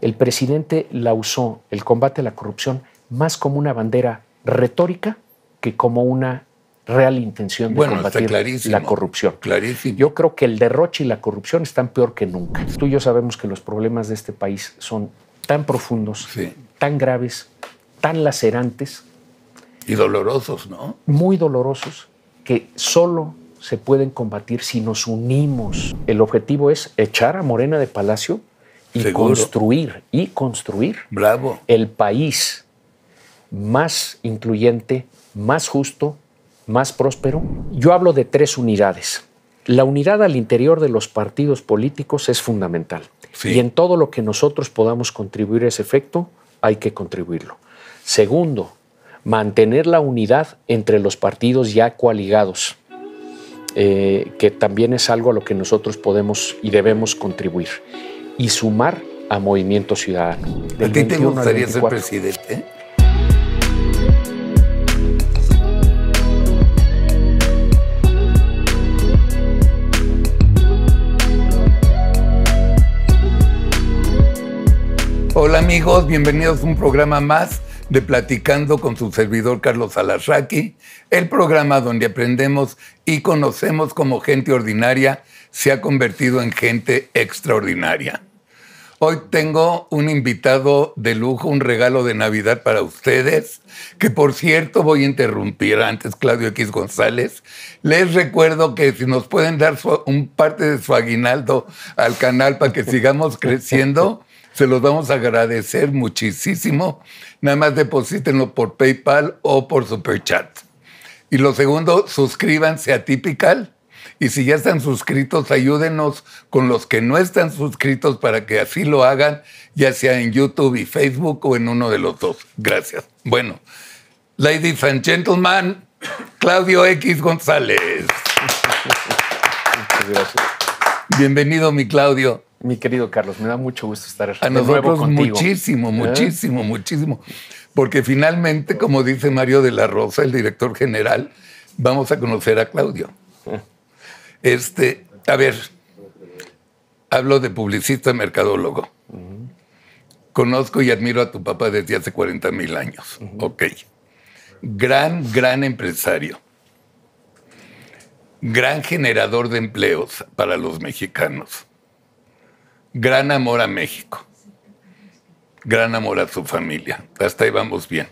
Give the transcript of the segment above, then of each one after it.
el presidente la usó, el combate a la corrupción, más como una bandera retórica que como una real intención de combatir la corrupción. Yo creo que el derroche y la corrupción están peor que nunca. Tú y yo sabemos que los problemas de este país son tan profundos, tan graves, tan lacerantes. Y dolorosos, ¿no? Muy dolorosos, que solo se pueden combatir si nos unimos. El objetivo es echar a Morena de Palacio y construir, y construir el país más incluyente, más justo, más próspero. Yo hablo de tres unidades. La unidad al interior de los partidos políticos es fundamental. Y en todo lo que nosotros podamos contribuir a ese efecto, hay que contribuirlo. Segundo, mantener la unidad entre los partidos ya coaligados, eh, que también es algo a lo que nosotros podemos y debemos contribuir y sumar a Movimiento Ciudadano. ¿A ti te gustaría ser presidente? Hola amigos, bienvenidos a un programa más de Platicando con su servidor Carlos Alarraqui, el programa donde aprendemos y conocemos como gente ordinaria se ha convertido en gente extraordinaria. Hoy tengo un invitado de lujo, un regalo de Navidad para ustedes, que por cierto voy a interrumpir antes Claudio X González. Les recuerdo que si nos pueden dar un parte de su aguinaldo al canal para que sigamos creciendo, se los vamos a agradecer muchísimo. Nada más deposítenlo por PayPal o por Superchat. Y lo segundo, suscríbanse a Typical y si ya están suscritos, ayúdenos con los que no están suscritos para que así lo hagan, ya sea en YouTube y Facebook o en uno de los dos. Gracias. Bueno, ladies and gentlemen, Claudio X González. Muchas gracias. Bienvenido, mi Claudio. Mi querido Carlos, me da mucho gusto estar aquí. A de nosotros nuevo contigo. muchísimo, ¿Eh? muchísimo, muchísimo. Porque finalmente, como dice Mario de la Rosa, el director general, vamos a conocer a Claudio. ¿Eh? Este, a ver, hablo de publicista mercadólogo. Conozco y admiro a tu papá desde hace 40 mil años. Ok. Gran, gran empresario. Gran generador de empleos para los mexicanos. Gran amor a México. Gran amor a su familia. Hasta ahí vamos bien.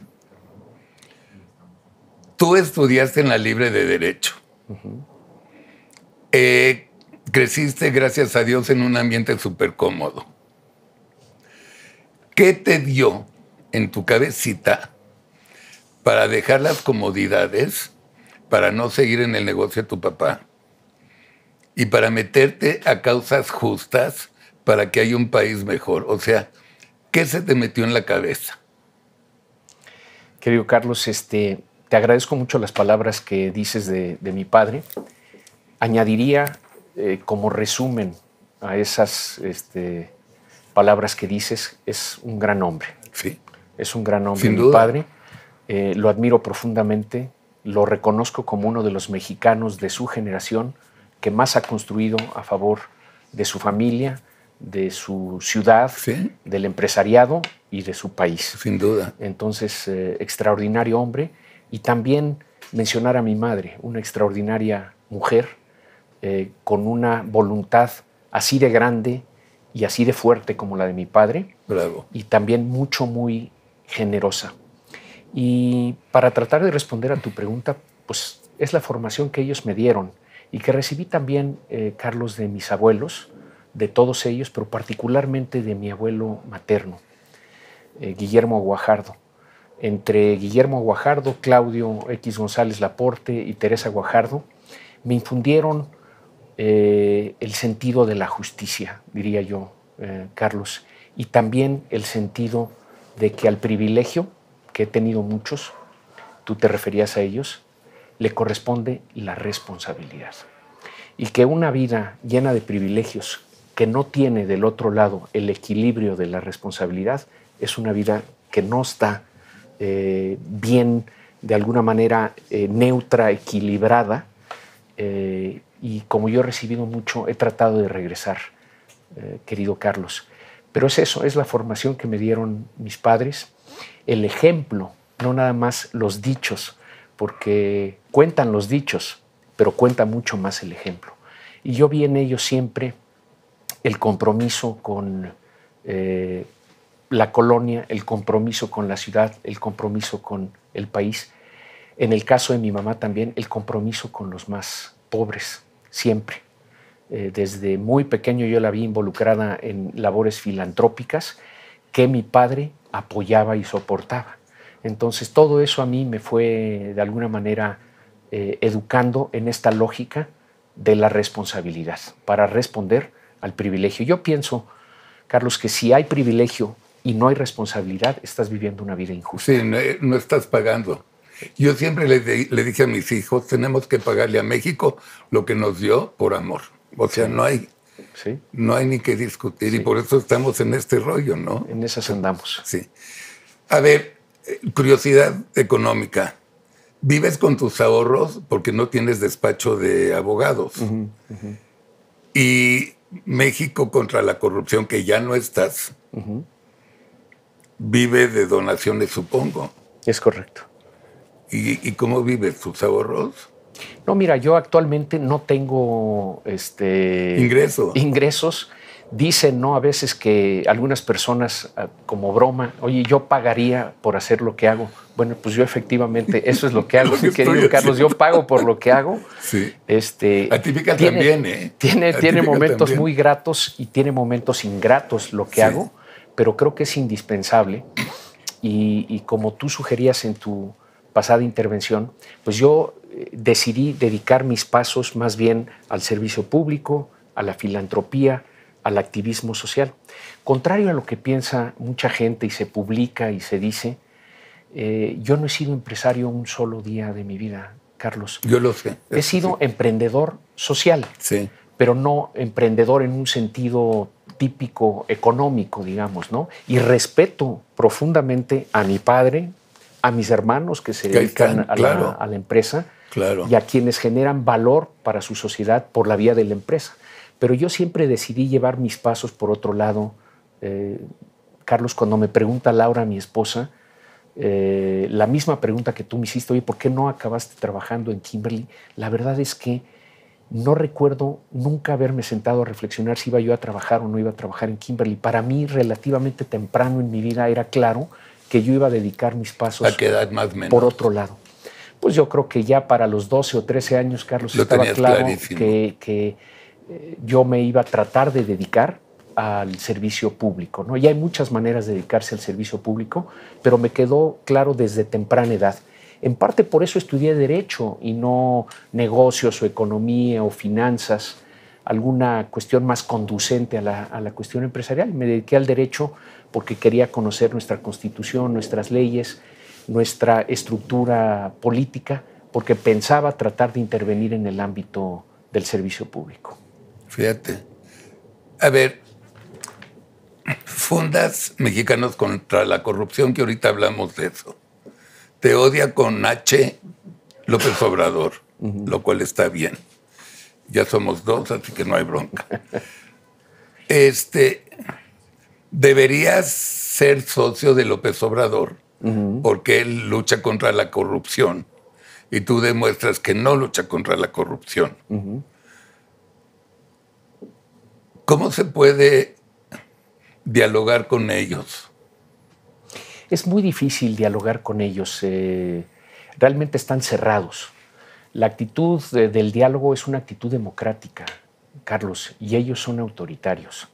Tú estudiaste en la Libre de Derecho. Eh, creciste, gracias a Dios, en un ambiente súper cómodo. ¿Qué te dio en tu cabecita para dejar las comodidades, para no seguir en el negocio de tu papá y para meterte a causas justas para que haya un país mejor? O sea, ¿qué se te metió en la cabeza? Querido Carlos, este, te agradezco mucho las palabras que dices de mi padre añadiría eh, como resumen a esas este, palabras que dices, es un gran hombre. Sí. Es un gran hombre, mi padre. Eh, lo admiro profundamente, lo reconozco como uno de los mexicanos de su generación que más ha construido a favor de su familia, de su ciudad, del empresariado y de su país. Sin duda. Entonces, eh, extraordinario hombre. Y también mencionar a mi madre, una extraordinaria mujer eh, con una voluntad así de grande y así de fuerte como la de mi padre. Y también mucho, muy generosa. Y para tratar de responder a tu pregunta, pues es la formación que ellos me dieron y que recibí también, eh, Carlos, de mis abuelos, de todos ellos, pero particularmente de mi abuelo materno, eh, Guillermo Guajardo. Entre Guillermo Guajardo, Claudio X González Laporte y Teresa Guajardo, me infundieron eh, el sentido de la justicia, diría yo, eh, Carlos, y también el sentido de que al privilegio, que he tenido muchos, tú te referías a ellos, le corresponde la responsabilidad. Y que una vida llena de privilegios que no tiene del otro lado el equilibrio de la responsabilidad es una vida que no está eh, bien, de alguna manera neutra, equilibrada, eh, y como yo he recibido mucho, he tratado de regresar, eh, querido Carlos. Pero es eso, es la formación que me dieron mis padres, el ejemplo, no nada más los dichos, porque cuentan los dichos, pero cuenta mucho más el ejemplo. Y yo vi en ellos siempre el compromiso con eh, la colonia, el compromiso con la ciudad, el compromiso con el país. En el caso de mi mamá también, el compromiso con los más pobres, siempre. Eh, desde muy pequeño yo la vi involucrada en labores filantrópicas que mi padre apoyaba y soportaba. Entonces todo eso a mí me fue de alguna manera eh, educando en esta lógica de la responsabilidad para responder al privilegio. Yo pienso, Carlos, que si hay privilegio y no hay responsabilidad, estás viviendo una vida injusta. Sí, no eh, estás pagando. Yo siempre le, dije a mis hijos, tenemos que pagarle a México lo que nos dio por amor. O sea, no hay, no hay ni que discutir y por eso estamos en este rollo, ¿no? En esas andamos. Sí. A ver, eh, curiosidad económica. Vives con tus ahorros porque no tienes despacho de abogados. Y México contra la corrupción, que ya no estás, vive de donaciones, supongo. Es correcto. ¿Y, cómo vives tus ahorros? No, mira, yo actualmente no tengo este, ingresos. Dicen, ¿no? A veces que algunas personas, ah, como broma, oye, yo pagaría por hacer lo que hago. Bueno, pues yo efectivamente, eso es lo que hago, querido Carlos, yo pago por lo que hago. Sí. Este, tiene, también, ¿eh? Tiene, momentos muy gratos y tiene momentos ingratos lo que hago, pero creo que es indispensable. y como tú sugerías en tu, pasada intervención, pues yo eh, decidí dedicar mis pasos más bien al servicio público, a la filantropía, al activismo social. Contrario a lo que piensa mucha gente y se publica y se dice, eh, yo no he sido empresario un solo día de mi vida, Carlos. Yo lo sé. He sido emprendedor social, pero no emprendedor en un sentido típico económico, digamos, ¿no? Y respeto profundamente a mi padre, a mis hermanos que se dedican a, la, empresa y a quienes generan valor para su sociedad por la vía de la empresa. Pero yo siempre decidí llevar mis pasos por otro lado. Eh, Carlos, cuando me pregunta Laura, mi esposa, eh, la misma pregunta que tú me hiciste, oye, ¿por qué no acabaste trabajando en Kimberly? La verdad es que no recuerdo nunca haberme sentado a reflexionar si iba yo a trabajar o no iba a trabajar en Kimberly. Para mí, relativamente temprano en mi vida, era claro que yo iba a dedicar mis pasos por otro lado. Pues yo creo que ya para los 12 o 13 años, Carlos, estaba claro que, eh, yo me iba a tratar de dedicar al servicio público. ¿no? Y hay muchas maneras de dedicarse al servicio público, pero me quedó claro desde temprana edad. En parte por eso estudié derecho y no negocios o economía o finanzas, alguna cuestión más conducente a la, a la cuestión empresarial. Me dediqué al derecho porque quería conocer nuestra constitución, nuestras leyes, nuestra estructura política, porque pensaba tratar de intervenir en el ámbito del servicio público. Fíjate. A ver, fundas Mexicanos contra la Corrupción, que ahorita hablamos de eso. Te odia con H López Obrador, lo cual está bien. Ya somos dos, así que no hay bronca. Este, deberías ser socio de López Obrador, porque él lucha contra la corrupción y tú demuestras que no lucha contra la corrupción. ¿Cómo se puede dialogar con ellos? Es muy difícil dialogar con ellos. Eh, realmente están cerrados. La actitud del diálogo es una actitud democrática, Carlos, y ellos son autoritarios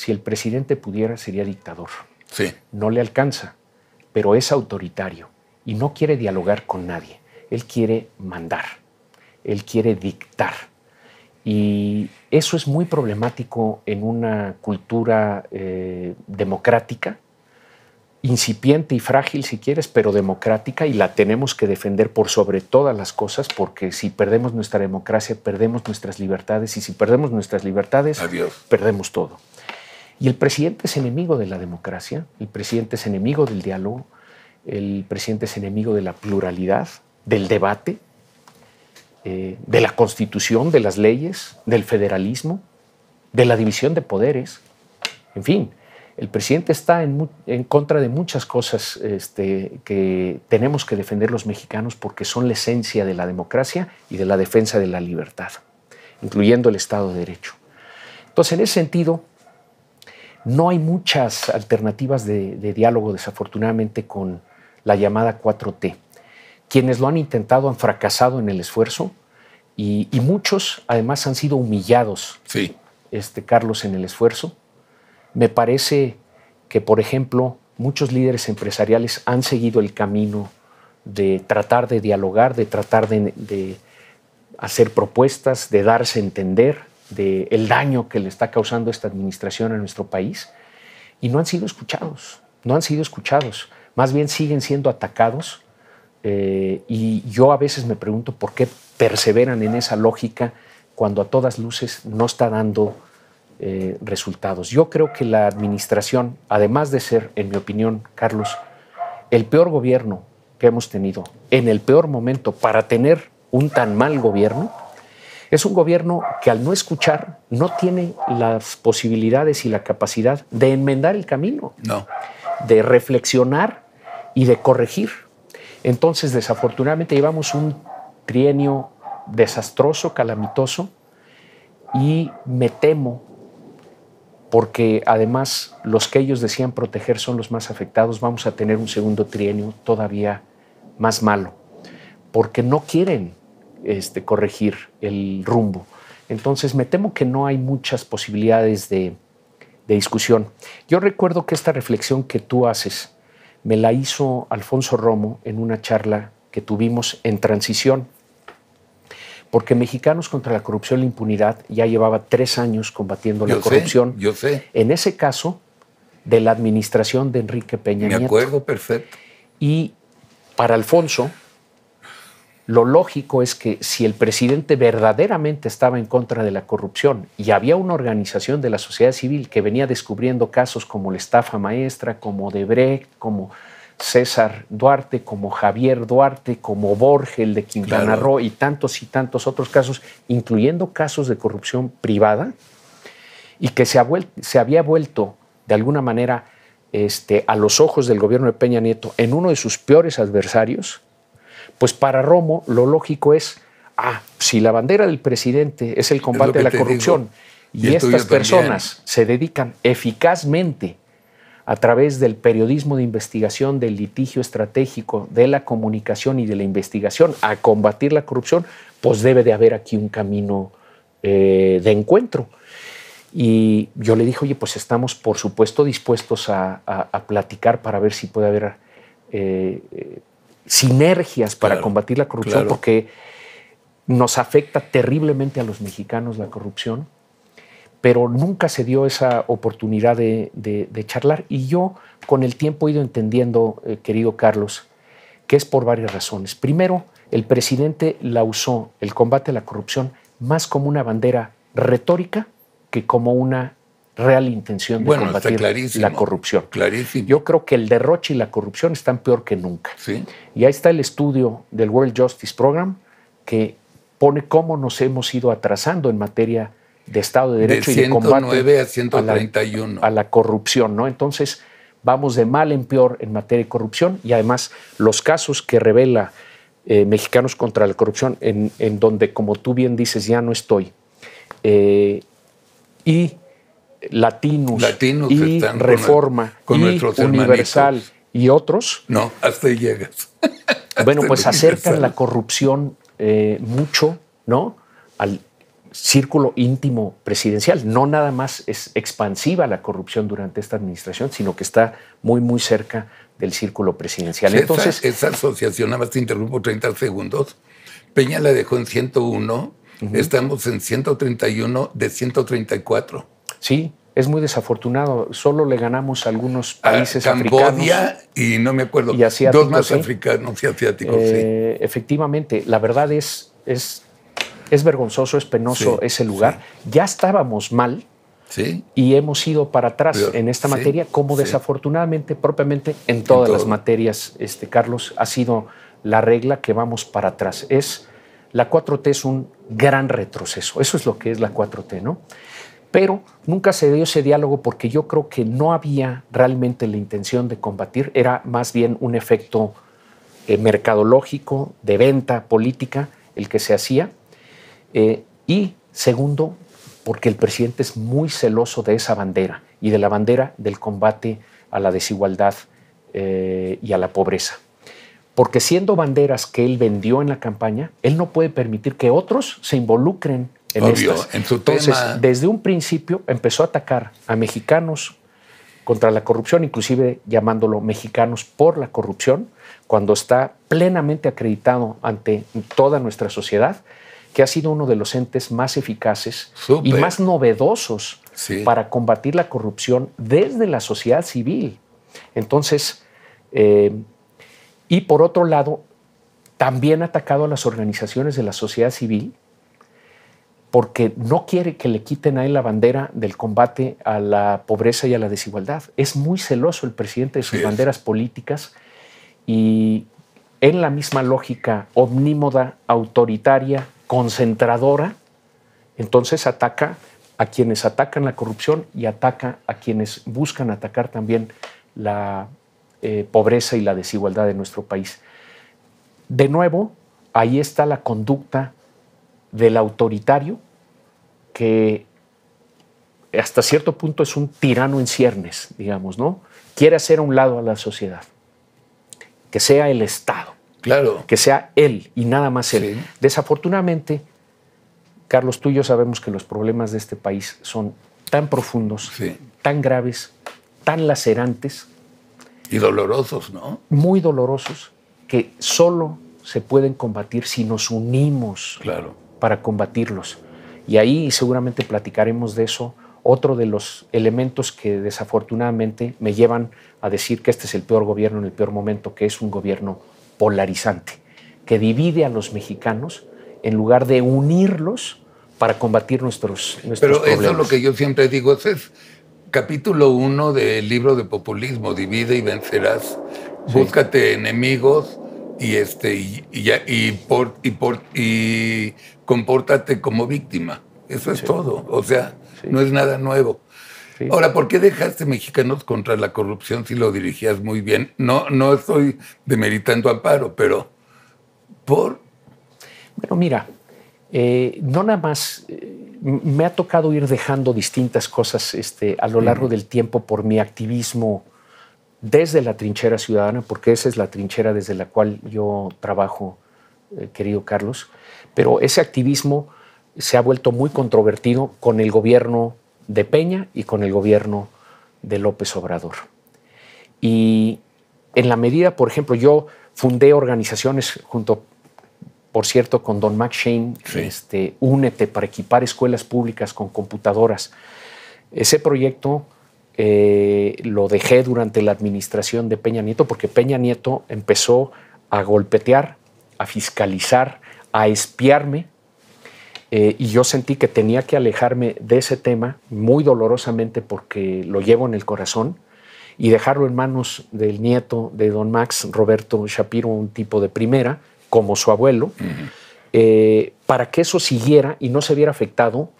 si el presidente pudiera sería dictador. Sí. No le alcanza, pero es autoritario y no quiere dialogar con nadie. Él quiere mandar, él quiere dictar. Y eso es muy problemático en una cultura eh, democrática, incipiente y frágil si quieres, pero democrática y la tenemos que defender por sobre todas las cosas porque si perdemos nuestra democracia, perdemos nuestras libertades y si perdemos nuestras libertades, perdemos todo. Y el presidente es enemigo de la democracia, el presidente es enemigo del diálogo, el presidente es enemigo de la pluralidad, del debate, eh, de la constitución, de las leyes, del federalismo, de la división de poderes. En fin, el presidente está en, contra de muchas cosas este, que tenemos que defender los mexicanos porque son la esencia de la democracia y de la defensa de la libertad, incluyendo el Estado de Derecho. Entonces, en ese sentido, no hay muchas alternativas de, diálogo, desafortunadamente, con la llamada 4T. Quienes lo han intentado han fracasado en el esfuerzo y, muchos, además, han sido humillados, sí. este, Carlos, en el esfuerzo. Me parece que, por ejemplo, muchos líderes empresariales han seguido el camino de tratar de dialogar, de tratar de, de hacer propuestas, de darse a entender, del daño que le está causando esta administración a nuestro país y no han sido escuchados, no han sido escuchados, más bien siguen siendo atacados eh, y yo a veces me pregunto por qué perseveran en esa lógica cuando a todas luces no está dando eh, resultados. Yo creo que la administración, además de ser, en mi opinión, Carlos, el peor gobierno que hemos tenido, en el peor momento para tener un tan mal gobierno, es un gobierno que al no escuchar no tiene las posibilidades y la capacidad de enmendar el camino, no. de reflexionar y de corregir. Entonces, desafortunadamente, llevamos un trienio desastroso, calamitoso, y me temo, porque además los que ellos decían proteger son los más afectados, vamos a tener un segundo trienio todavía más malo, porque no quieren este, corregir el rumbo. Entonces me temo que no hay muchas posibilidades de, discusión. Yo recuerdo que esta reflexión que tú haces me la hizo Alfonso Romo en una charla que tuvimos en transición, porque Mexicanos contra la Corrupción y la Impunidad ya llevaba tres años combatiendo la corrupción. yo sé. En ese caso, de la administración de Enrique Peña Me acuerdo perfecto. Y para Alfonso, lo lógico es que si el presidente verdaderamente estaba en contra de la corrupción y había una organización de la sociedad civil que venía descubriendo casos como la estafa maestra, como Debrecht, como César Duarte, como Javier Duarte, como Borges, el de Quintana Roo y tantos y tantos otros casos, incluyendo casos de corrupción privada, y que se, había vuelto de alguna manera este, a los ojos del gobierno de Peña Nieto en uno de sus peores adversarios, pues para Romo lo lógico es, ah, si la bandera del presidente es el combate a la corrupción y, estas personas se dedican eficazmente a través del periodismo de investigación, del litigio estratégico, de la comunicación y de la investigación a combatir la corrupción, pues debe de haber aquí un camino eh, de encuentro. Y yo le dije, oye, pues estamos por supuesto dispuestos a, platicar para ver si puede haber eh, eh, sinergias para combatir la corrupción, porque nos afecta terriblemente a los mexicanos la corrupción, pero nunca se dio esa oportunidad de, charlar. Y yo con el tiempo he ido entendiendo, eh, querido Carlos, que es por varias razones. Primero, el presidente la usó, el combate a la corrupción, más como una bandera retórica que como una real intención de combatir la corrupción. Yo creo que el derroche y la corrupción están peor que nunca. Y ahí está el estudio del World Justice Program que pone cómo nos hemos ido atrasando en materia de Estado de Derecho y de combate a, la, corrupción. ¿no? Entonces, vamos de mal en peor en materia de corrupción y además los casos que revela eh, Mexicanos contra la Corrupción, en, donde, como tú bien dices, ya no estoy. Eh, y Latinos, y Reforma y Universal y otros. No, hasta ahí llegas. bueno, pues acercan la corrupción eh, mucho, ¿no? Al círculo íntimo presidencial. No nada más es expansiva la corrupción durante esta administración, sino que está muy, muy cerca del círculo presidencial. Entonces, esa asociación, nada más te interrumpo 30 segundos. Peña la dejó en 101, estamos en 131 de 134. Sí, es muy desafortunado. Solo le ganamos algunos países a Cambodia y no me acuerdo. dos más africanos y asiáticos. Eh, efectivamente, la verdad es, es, vergonzoso, es penoso ese lugar. Ya estábamos mal. Y hemos ido para atrás en esta materia, como desafortunadamente, propiamente, en todas las materias, este, Carlos, ha sido la regla que vamos para atrás. Es, la 4T es un gran retroceso. Eso es lo que es la 4T, ¿no? pero nunca se dio ese diálogo porque yo creo que no había realmente la intención de combatir, era más bien un efecto eh, mercadológico, de venta política, el que se hacía. Eh, y segundo, porque el presidente es muy celoso de esa bandera y de la bandera del combate a la desigualdad eh, y a la pobreza. Porque siendo banderas que él vendió en la campaña, él no puede permitir que otros se involucren Obvio, Entonces, desde un principio empezó a atacar a mexicanos contra la corrupción, inclusive llamándolo mexicanos por la corrupción, cuando está plenamente acreditado ante toda nuestra sociedad que ha sido uno de los entes más eficaces y más novedosos para combatir la corrupción desde la sociedad civil. Entonces, eh, y por otro lado, también ha atacado a las organizaciones de la sociedad civil, porque no quiere que le quiten a él la bandera del combate a la pobreza y a la desigualdad. Es muy celoso el presidente de sus banderas políticas y en la misma lógica omnímoda, autoritaria, concentradora, entonces ataca a quienes atacan la corrupción y ataca a quienes buscan atacar también la eh, pobreza y la desigualdad de nuestro país. De nuevo, ahí está la conducta del autoritario que hasta cierto punto es un tirano en ciernes, digamos, ¿no? Quiere hacer a un lado a la sociedad, que sea el Estado, claro. que sea él y nada más él. Desafortunadamente, Carlos, tú y yo sabemos que los problemas de este país son tan profundos, tan graves, tan lacerantes. Y dolorosos, ¿no? Muy dolorosos, que solo se pueden combatir si nos unimos. Claro para combatirlos. Y ahí seguramente platicaremos de eso, otro de los elementos que desafortunadamente me llevan a decir que este es el peor gobierno en el peor momento, que es un gobierno polarizante, que divide a los mexicanos en lugar de unirlos para combatir nuestros, Pero problemas. eso es lo que yo siempre digo, ese es capítulo uno del libro de populismo, divide y vencerás. Búscate enemigos y este y, y, por, y, por, y compórtate como víctima. Eso es todo. O sea, no es nada nuevo. Ahora, ¿por qué dejaste Mexicanos contra la corrupción si lo dirigías muy bien? No, no estoy demeritando a Amparo, pero por. Bueno, mira, eh, no nada más. Eh, me ha tocado ir dejando distintas cosas este, a lo largo del tiempo por mi activismo desde la trinchera ciudadana, porque esa es la trinchera desde la cual yo trabajo, eh, querido Carlos, pero ese activismo se ha vuelto muy controvertido con el gobierno de Peña y con el gobierno de López Obrador. Y en la medida, por ejemplo, yo fundé organizaciones junto, por cierto, con Don Max Shane, este, Únete para equipar escuelas públicas con computadoras. Ese proyecto eh, lo dejé durante la administración de Peña Nieto porque Peña Nieto empezó a golpetear, a fiscalizar, a espiarme eh, y yo sentí que tenía que alejarme de ese tema muy dolorosamente porque lo llevo en el corazón y dejarlo en manos del nieto de don Max, Roberto Shapiro, un tipo de primera, como su abuelo, eh, para que eso siguiera y no se viera afectado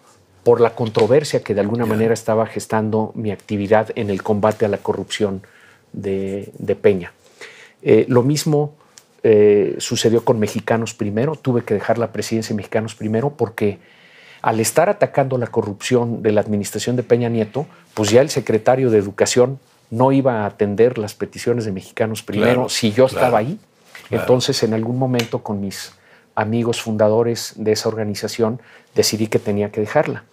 por la controversia que de alguna manera estaba gestando mi actividad en el combate a la corrupción de, Peña. Eh, lo mismo eh, sucedió con Mexicanos Primero. Tuve que dejar la presidencia de Mexicanos Primero porque al estar atacando la corrupción de la administración de Peña Nieto, pues ya el secretario de Educación no iba a atender las peticiones de Mexicanos Primero si yo estaba ahí. Entonces, en algún momento con mis amigos fundadores de esa organización, decidí que tenía que dejarla.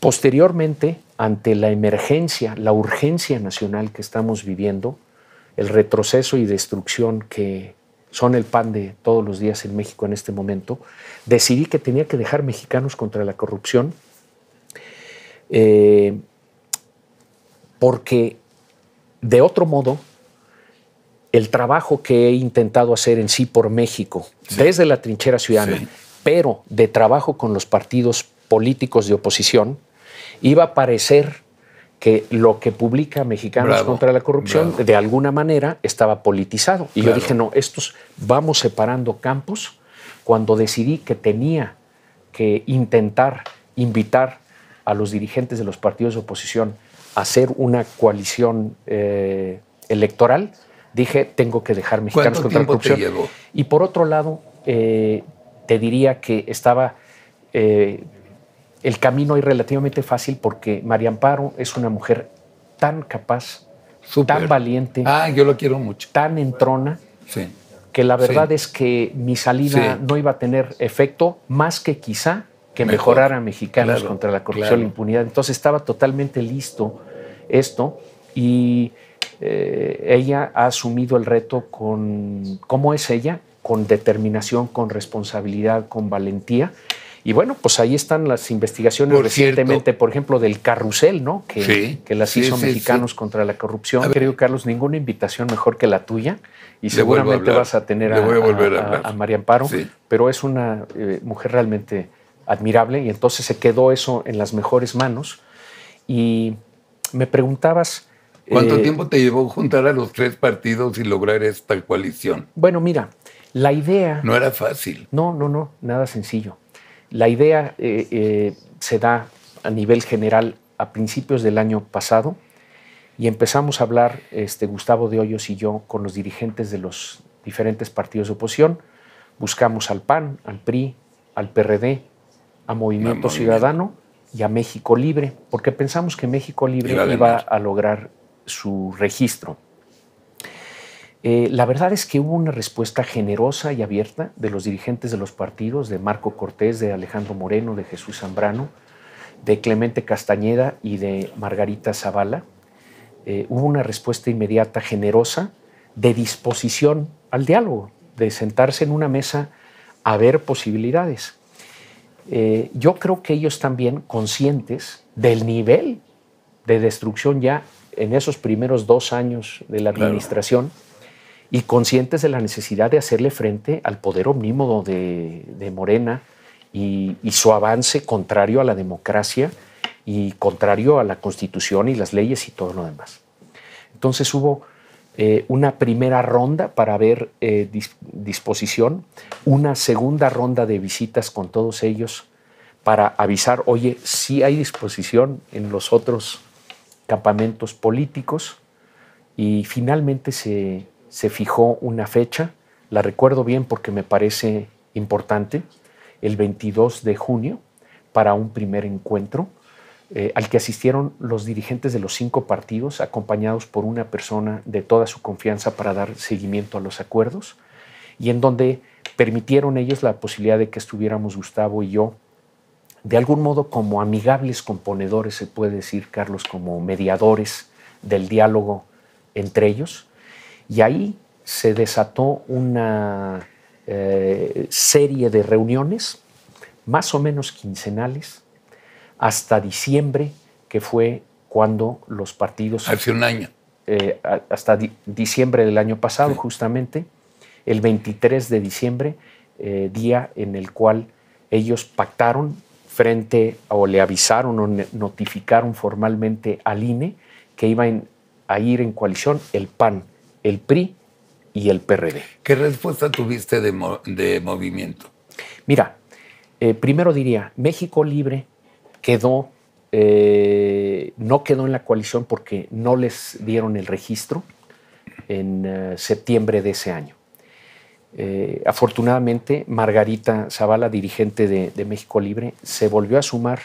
Posteriormente, ante la emergencia, la urgencia nacional que estamos viviendo, el retroceso y destrucción que son el pan de todos los días en México en este momento, decidí que tenía que dejar mexicanos contra la corrupción eh, porque de otro modo el trabajo que he intentado hacer en sí por México, desde la trinchera ciudadana, pero de trabajo con los partidos políticos de oposición, iba a parecer que lo que publica Mexicanos contra la Corrupción de alguna manera estaba politizado. Y yo dije, no, estos vamos separando campos. Cuando decidí que tenía que intentar invitar a los dirigentes de los partidos de oposición a hacer una coalición eh, electoral, dije, tengo que dejar Mexicanos contra la Corrupción. Y por otro lado, eh, te diría que estaba eh, el camino ahí relativamente fácil porque María Amparo es una mujer tan capaz, tan valiente. Ah, yo lo quiero mucho. Tan entrona. Sí. Que la verdad es que mi salida no iba a tener efecto más que quizá que mejorara a mexicanos contra la corrupción la impunidad. Entonces estaba totalmente listo esto y eh, ella ha asumido el reto con cómo es ella con determinación, con responsabilidad, con valentía. Y bueno, pues ahí están las investigaciones recientemente, por ejemplo, del carrusel, ¿no? Que, que las hizo Mexicanos contra la corrupción. Creo, Carlos, ninguna invitación mejor que la tuya. Y seguramente vas a tener a, a, María Amparo. Pero es una eh, mujer realmente admirable y entonces se quedó eso en las mejores manos. Y me preguntabas... ¿Cuánto eh, tiempo te llevó juntar a los tres partidos y lograr esta coalición? Bueno, mira, la idea... No era fácil. No, no, no, nada sencillo. La idea eh, eh, se da a nivel general a principios del año pasado y empezamos a hablar este, Gustavo de Hoyos y yo con los dirigentes de los diferentes partidos de oposición. Buscamos al PAN, al PRI, al PRD, a Movimiento, Ciudadano y a México Libre, porque pensamos que México Libre iba a lograr su registro. Eh, la verdad es que hubo una respuesta generosa y abierta de los dirigentes de los partidos, de Marco Cortés, de Alejandro Moreno, de Jesús Zambrano, de Clemente Castañeda y de Margarita Zavala. Eh, hubo una respuesta inmediata, generosa, de disposición al diálogo, de sentarse en una mesa a ver posibilidades. Eh, yo creo que ellos también, conscientes del nivel de destrucción ya en esos primeros dos años de la administración, y conscientes de la necesidad de hacerle frente al poder omnímodo de, Morena y, su avance contrario a la democracia y contrario a la constitución y las leyes y todo lo demás. Entonces hubo eh, una primera ronda para ver eh, disposición, una segunda ronda de visitas con todos ellos para avisar, oye, si hay disposición en los otros campamentos políticos y finalmente se, se fijó una fecha, la recuerdo bien porque me parece importante, el 22 de junio, para un primer encuentro eh, al que asistieron los dirigentes de los cinco partidos, acompañados por una persona de toda su confianza para dar seguimiento a los acuerdos, y en donde permitieron ellos la posibilidad de que estuviéramos Gustavo y yo, de algún modo como amigables componedores, se puede decir, Carlos, como mediadores del diálogo entre ellos y ahí se desató una eh, serie de reuniones, más o menos quincenales, hasta diciembre, que fue cuando los partidos... Hace un año. Eh, hasta diciembre del año pasado, justamente, el 23 de diciembre, eh, día en el cual ellos pactaron frente o le avisaron o notificaron formalmente al INE que iba a ir en coalición el PAN, el PRI y el PRD. ¿Qué respuesta tuviste de, movimiento? Mira, eh, primero diría, México Libre quedó, eh, no quedó en la coalición porque no les dieron el registro en eh, septiembre de ese año. afortunadamente, Margarita Zavala, dirigente de, México Libre, se volvió a sumar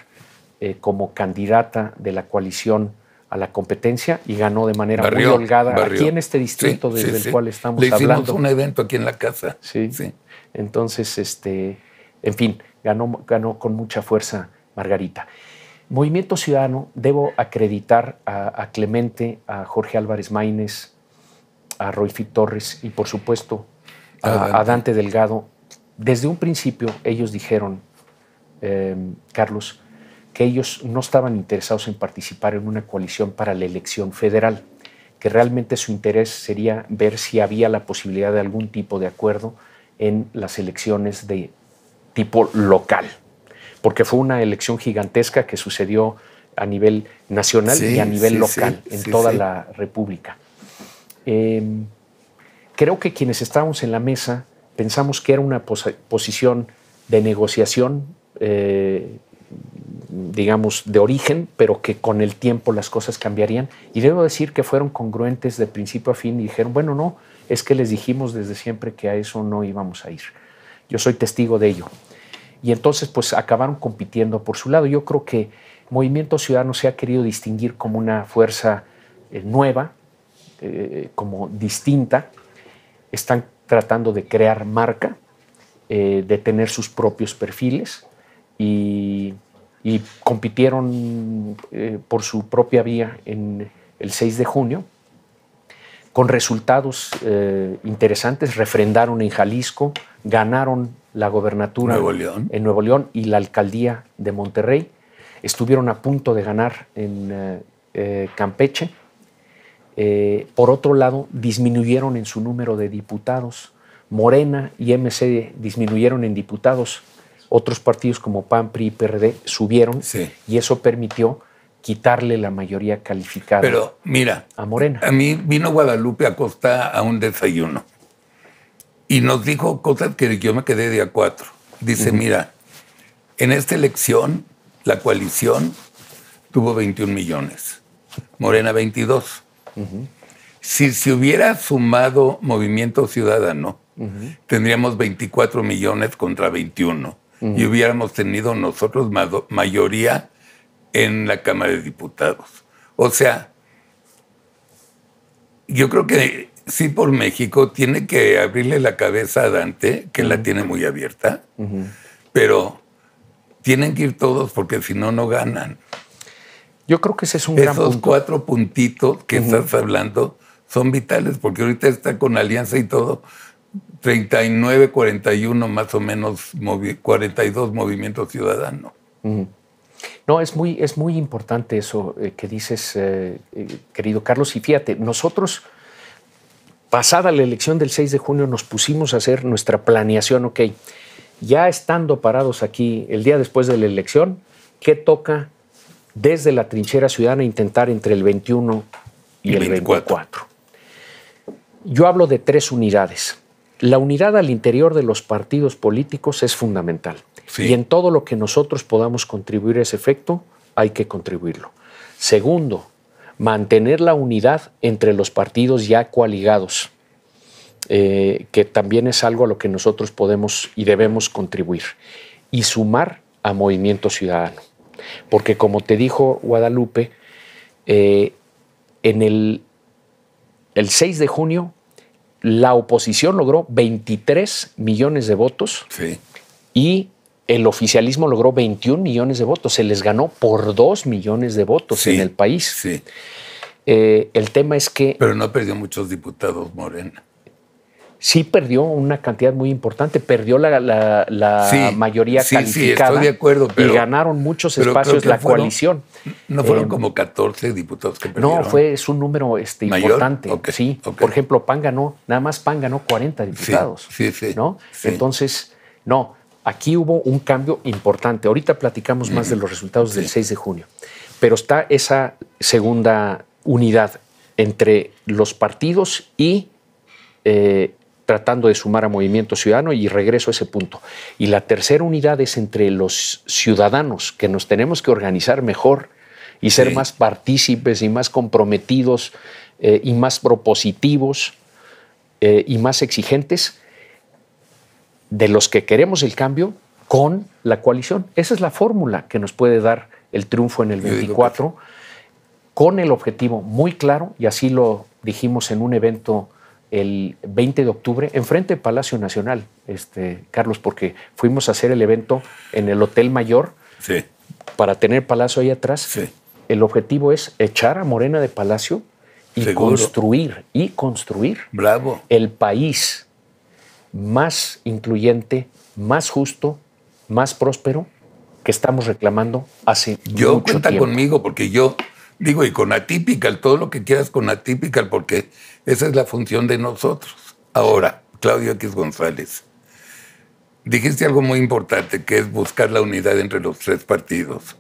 como candidata de la coalición a la competencia y ganó de manera muy holgada aquí en este distrito desde el cual estamos hablando. un evento aquí en la casa. Sí. Entonces, este, en fin, ganó, ganó con mucha fuerza Margarita. Movimiento Ciudadano, debo acreditar a, Clemente, a Jorge Álvarez Maínez, a Royfi Torres y, por supuesto, a, Dante Delgado. Desde un principio ellos dijeron, em, Carlos, que ellos no estaban interesados en participar en una coalición para la elección federal, que realmente su interés sería ver si había la posibilidad de algún tipo de acuerdo en las elecciones de tipo local, porque fue una elección gigantesca que sucedió a nivel nacional y a nivel local en toda la República. Em, creo que quienes estábamos en la mesa pensamos que era una posición de negociación eh, digamos, de origen, pero que con el tiempo las cosas cambiarían. Y debo decir que fueron congruentes de principio a fin y dijeron, bueno, no, es que les dijimos desde siempre que a eso no íbamos a ir. Yo soy testigo de ello. Y entonces, pues acabaron compitiendo por su lado. Yo creo que Movimiento Ciudadano se ha querido distinguir como una fuerza eh, nueva, eh, como distinta. Están tratando de crear marca, eh, de tener sus propios perfiles y, compitieron eh, por su propia vía en el 6 de junio, con resultados eh, interesantes, refrendaron en Jalisco, ganaron la gobernatura en Nuevo León y la alcaldía de Monterrey, estuvieron a punto de ganar en eh, Campeche. por otro lado, disminuyeron en su número de diputados. Morena y MC disminuyeron en diputados otros partidos como PAN, PRI y PRD subieron y eso permitió quitarle la mayoría calificada Pero mira, a Morena. A mí vino Guadalupe Acosta a un desayuno y nos dijo cosas que yo me quedé de a cuatro. Dice, mira, en esta elección la coalición tuvo 21 millones, Morena 22. Si se hubiera sumado Movimiento Ciudadano, tendríamos 24 millones contra 21 y hubiéramos tenido nosotros mayoría en la Cámara de Diputados. O sea, yo creo que sí por México tiene que abrirle la cabeza a Dante, que la tiene muy abierta, pero tienen que ir todos porque si no, no ganan. Yo creo que ese es un Esos cuatro puntitos que estás hablando son vitales porque ahorita está con alianza y todo, 39, 41 más o menos, 42 movimientos ciudadanos. No, es muy, es muy importante eso eh, que dices, eh, eh, querido Carlos. Y fíjate, nosotros, pasada la elección del 6 de junio, nos pusimos a hacer nuestra planeación, ok, ya estando parados aquí el día después de la elección, ¿qué toca desde la trinchera ciudadana intentar entre el 21 y, el 24? Yo hablo de tres unidades. La unidad al interior de los partidos políticos es fundamental. Y en todo lo que nosotros podamos contribuir a ese efecto, hay que contribuirlo. Segundo, mantener la unidad entre los partidos ya coaligados, eh, que también es algo a lo que nosotros podemos y debemos contribuir. Y sumar a Movimiento Ciudadano. Porque como te dijo Guadalupe, eh, en el 6 de junio la oposición logró 23 millones de votos y el oficialismo logró 21 millones de votos. Se les ganó por 2 millones de votos en el país. Eh, el tema es que... Pero no perdió muchos diputados Morena sí perdió una cantidad muy importante, perdió la, la, mayoría calificada. estoy de acuerdo, y ganaron muchos espacios la coalición. No fueron eh, como 14 diputados que perdieron. No, fue, es un número este, importante. sí, por ejemplo, PAN ganó, nada más PAN ganó 40 diputados. Sí, sí. ¿no? Entonces, no, aquí hubo un cambio importante. Ahorita platicamos más de los resultados del 6 de junio, pero está esa segunda unidad entre los partidos y... Eh, tratando de sumar a Movimiento Ciudadano y regreso a ese punto. Y la tercera unidad es entre los ciudadanos, que nos tenemos que organizar mejor y ser más partícipes y más comprometidos eh, y más propositivos eh, y más exigentes de los que queremos el cambio con la coalición. Esa es la fórmula que nos puede dar el triunfo en el 24 con el objetivo muy claro, y así lo dijimos en un evento el 20 de octubre, enfrente de Palacio Nacional, este, Carlos, porque fuimos a hacer el evento en el Hotel Mayor para tener Palacio ahí atrás. El objetivo es echar a Morena de Palacio y construir, y construir Bravo. el país más incluyente, más justo, más próspero que estamos reclamando hace mucho tiempo. Yo cuenta conmigo porque yo digo, y con atípica, todo lo que quieras con Atypical, porque esa es la función de nosotros. Ahora, Claudio X González, dijiste algo muy importante, que es buscar la unidad entre los tres partidos.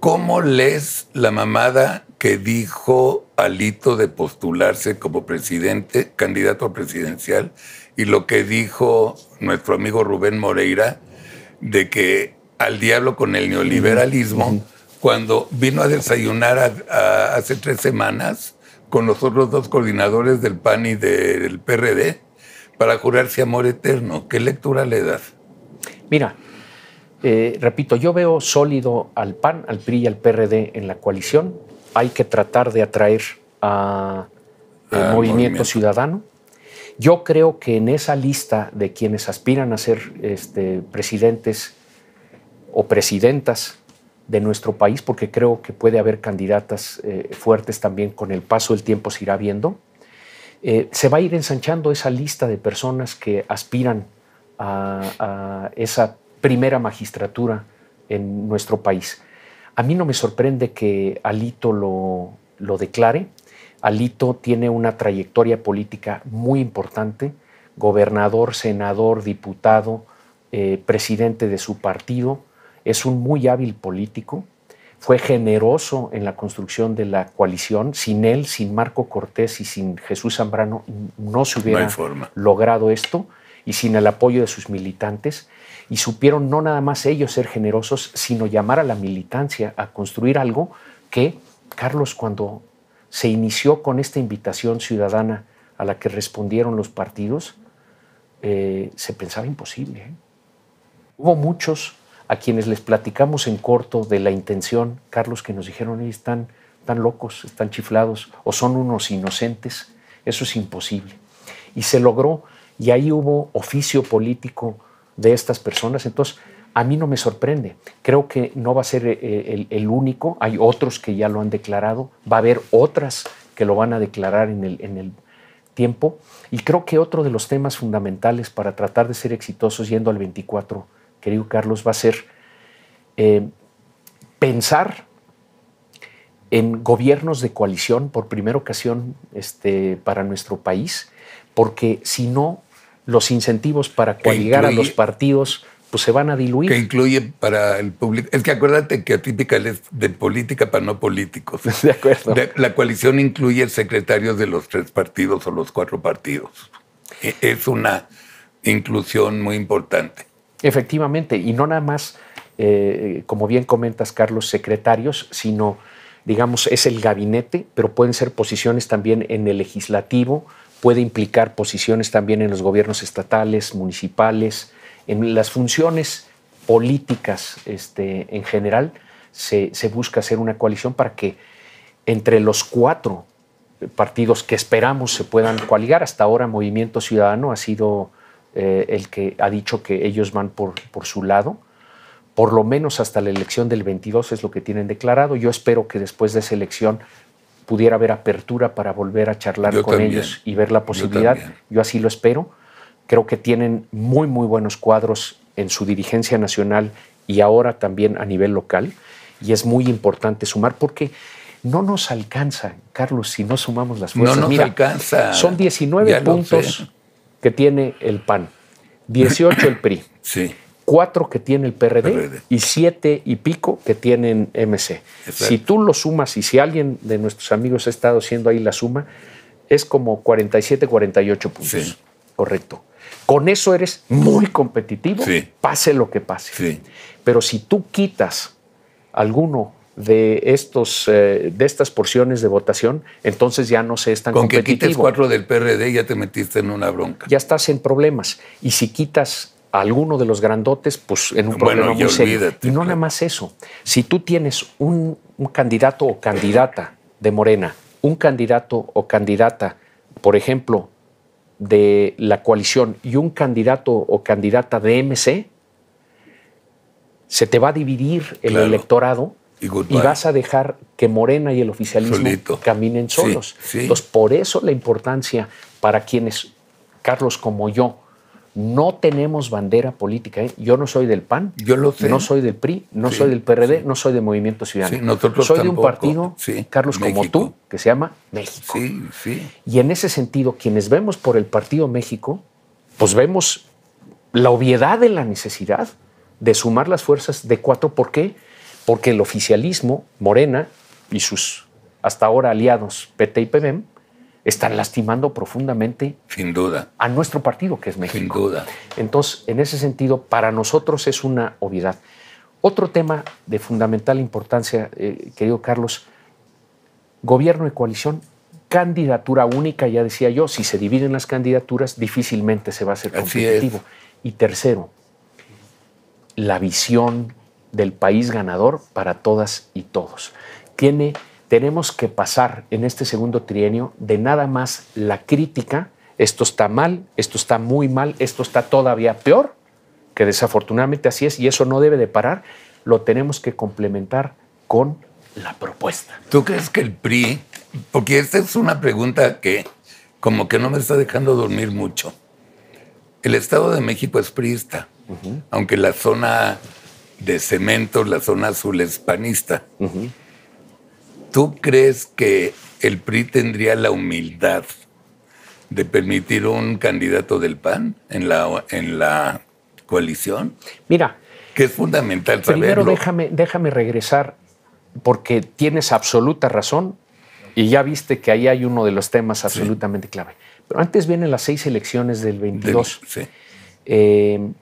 ¿Cómo lees la mamada que dijo Alito de postularse como presidente, candidato presidencial, y lo que dijo nuestro amigo Rubén Moreira de que al diablo con el neoliberalismo, cuando vino a desayunar hace tres semanas con los otros dos coordinadores del PAN y del PRD para jurarse amor eterno. ¿Qué lectura le das? Mira, eh, repito, yo veo sólido al PAN, al PRI y al PRD en la coalición. Hay que tratar de atraer eh, al movimiento, Ciudadano. Yo creo que en esa lista de quienes aspiran a ser este, presidentes o presidentas de nuestro país, porque creo que puede haber candidatas eh, fuertes también con el paso del tiempo se irá viendo, eh, se va a ir ensanchando esa lista de personas que aspiran a, esa primera magistratura en nuestro país. A mí no me sorprende que Alito lo, declare. Alito tiene una trayectoria política muy importante, gobernador, senador, diputado, eh, presidente de su partido es un muy hábil político, fue generoso en la construcción de la coalición. Sin él, sin Marco Cortés y sin Jesús Zambrano no se hubiera logrado esto y sin el apoyo de sus militantes. Y supieron no nada más ellos ser generosos, sino llamar a la militancia a construir algo que, Carlos, cuando se inició con esta invitación ciudadana a la que respondieron los partidos, eh, se pensaba imposible. ¿eh? Hubo muchos a quienes les platicamos en corto de la intención, Carlos, que nos dijeron, están, tan locos, están chiflados o son unos inocentes, eso es imposible. Y se logró, y ahí hubo oficio político de estas personas, entonces a mí no me sorprende, creo que no va a ser eh, el, único, hay otros que ya lo han declarado, va a haber otras que lo van a declarar en el, en el tiempo, y creo que otro de los temas fundamentales para tratar de ser exitosos yendo al 24 querido Carlos, va a ser eh, pensar en gobiernos de coalición por primera ocasión este, para nuestro país, porque si no, los incentivos para coaligar a los partidos pues, se van a diluir. Que incluye para el público. Es que acuérdate que atípica es de política para no políticos. De acuerdo. la coalición incluye secretarios de los tres partidos o los cuatro partidos. E, es una inclusión muy importante. Efectivamente, y no nada más, eh, como bien comentas, Carlos, secretarios, sino, digamos, es el gabinete, pero pueden ser posiciones también en el legislativo, puede implicar posiciones también en los gobiernos estatales, municipales, en las funciones políticas este, en general. se busca hacer una coalición para que entre los cuatro partidos que esperamos se puedan coaligar. Hasta ahora Movimiento Ciudadano ha sido eh, el que ha dicho que ellos van por, por su lado. Por lo menos hasta la elección del 22 es lo que tienen declarado. Yo espero que después de esa elección pudiera haber apertura para volver a charlar con ellos y ver la posibilidad. Yo, así lo espero. Creo que tienen muy, muy buenos cuadros en su dirigencia nacional y ahora también a nivel local. Y es muy importante sumar porque no nos alcanza, Carlos, si no sumamos las fuerzas. No nos alcanza. Son 19 puntos que tiene el PAN, 18 el PRI, sí. 4 que tiene el PRD, y 7 y pico que tienen MC. Si tú lo sumas y si alguien de nuestros amigos ha estado haciendo ahí la suma, es como 47, 48 puntos. Correcto. Con eso eres muy competitivo, pase lo que pase. Pero si tú quitas alguno de, estos, eh, de estas porciones de votación, entonces ya no se es tan Con que quites cuatro del PRD ya te metiste en una bronca. Ya estás en problemas. Y si quitas alguno de los grandotes, pues en un problema muy serio. y no nada más eso. Si tú tienes un, candidato o candidata de Morena, un candidato o candidata, por ejemplo, de la coalición y un candidato o candidata de MC, se te va a dividir el electorado y, vas a dejar que Morena y el oficialismo caminen solos. por eso la importancia para quienes, Carlos como yo, no tenemos bandera política. ¿eh? Yo no soy del PAN, yo lo no soy del PRI, no soy del PRD, no soy de Movimiento Ciudadano. soy de un partido, Carlos, como tú, que se llama México. Y en ese sentido, quienes vemos por el Partido México, pues vemos la obviedad de la necesidad de sumar las fuerzas de cuatro. ¿Por qué? porque el oficialismo, Morena y sus hasta ahora aliados PT y PBM, están lastimando profundamente Sin duda. a nuestro partido, que es México. Sin duda. Entonces, en ese sentido, para nosotros es una obviedad. Otro tema de fundamental importancia, eh, querido Carlos, gobierno y coalición, candidatura única, ya decía yo, si se dividen las candidaturas, difícilmente se va a ser competitivo. Y tercero, la visión del país ganador para todas y todos. Tiene, tenemos que pasar en este segundo trienio de nada más la crítica, esto está mal, esto está muy mal, esto está todavía peor, que desafortunadamente así es y eso no debe de parar, lo tenemos que complementar con la propuesta. ¿Tú crees que el PRI, porque esta es una pregunta que como que no me está dejando dormir mucho, el Estado de México es priista, aunque la zona de cemento, la zona azul es panista. ¿Tú crees que el PRI tendría la humildad de permitir un candidato del PAN en la, en la coalición? Mira. Que es fundamental primero saberlo. déjame, déjame regresar, porque tienes absoluta razón y ya viste que ahí hay uno de los temas absolutamente clave. Pero antes vienen las seis elecciones del 22. sí. Eh,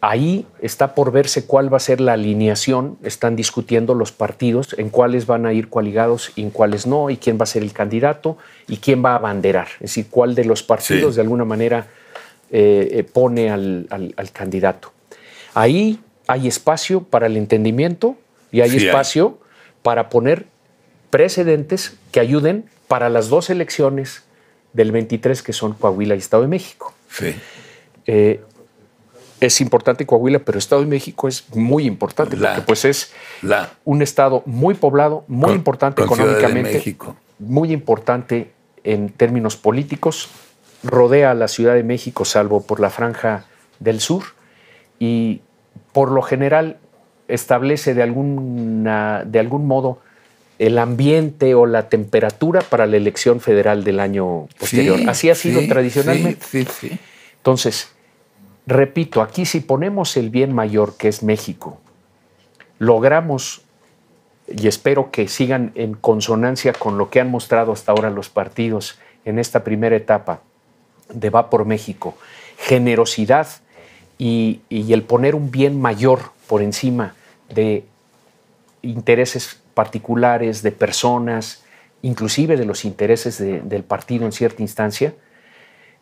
Ahí está por verse cuál va a ser la alineación. Están discutiendo los partidos en cuáles van a ir coaligados y en cuáles no, y quién va a ser el candidato y quién va a abanderar. Es decir, cuál de los partidos de alguna manera eh, eh, pone al, candidato. Ahí hay espacio para el entendimiento y hay espacio para poner precedentes que ayuden para las dos elecciones del 23 que son Coahuila y Estado de México. Eh, es importante Coahuila, pero el Estado de México es muy importante, porque pues es un estado muy poblado, muy importante económicamente, muy importante en términos políticos, rodea a la Ciudad de México, salvo por la franja del sur, y por lo general establece de, alguna, de algún modo el ambiente o la temperatura para la elección federal del año posterior. Así ha sido sí, tradicionalmente. Sí, Entonces, Repito, aquí si ponemos el bien mayor que es México, logramos, y espero que sigan en consonancia con lo que han mostrado hasta ahora los partidos en esta primera etapa de Va por México, generosidad y, el poner un bien mayor por encima de intereses particulares, de personas, inclusive de los intereses del partido en cierta instancia,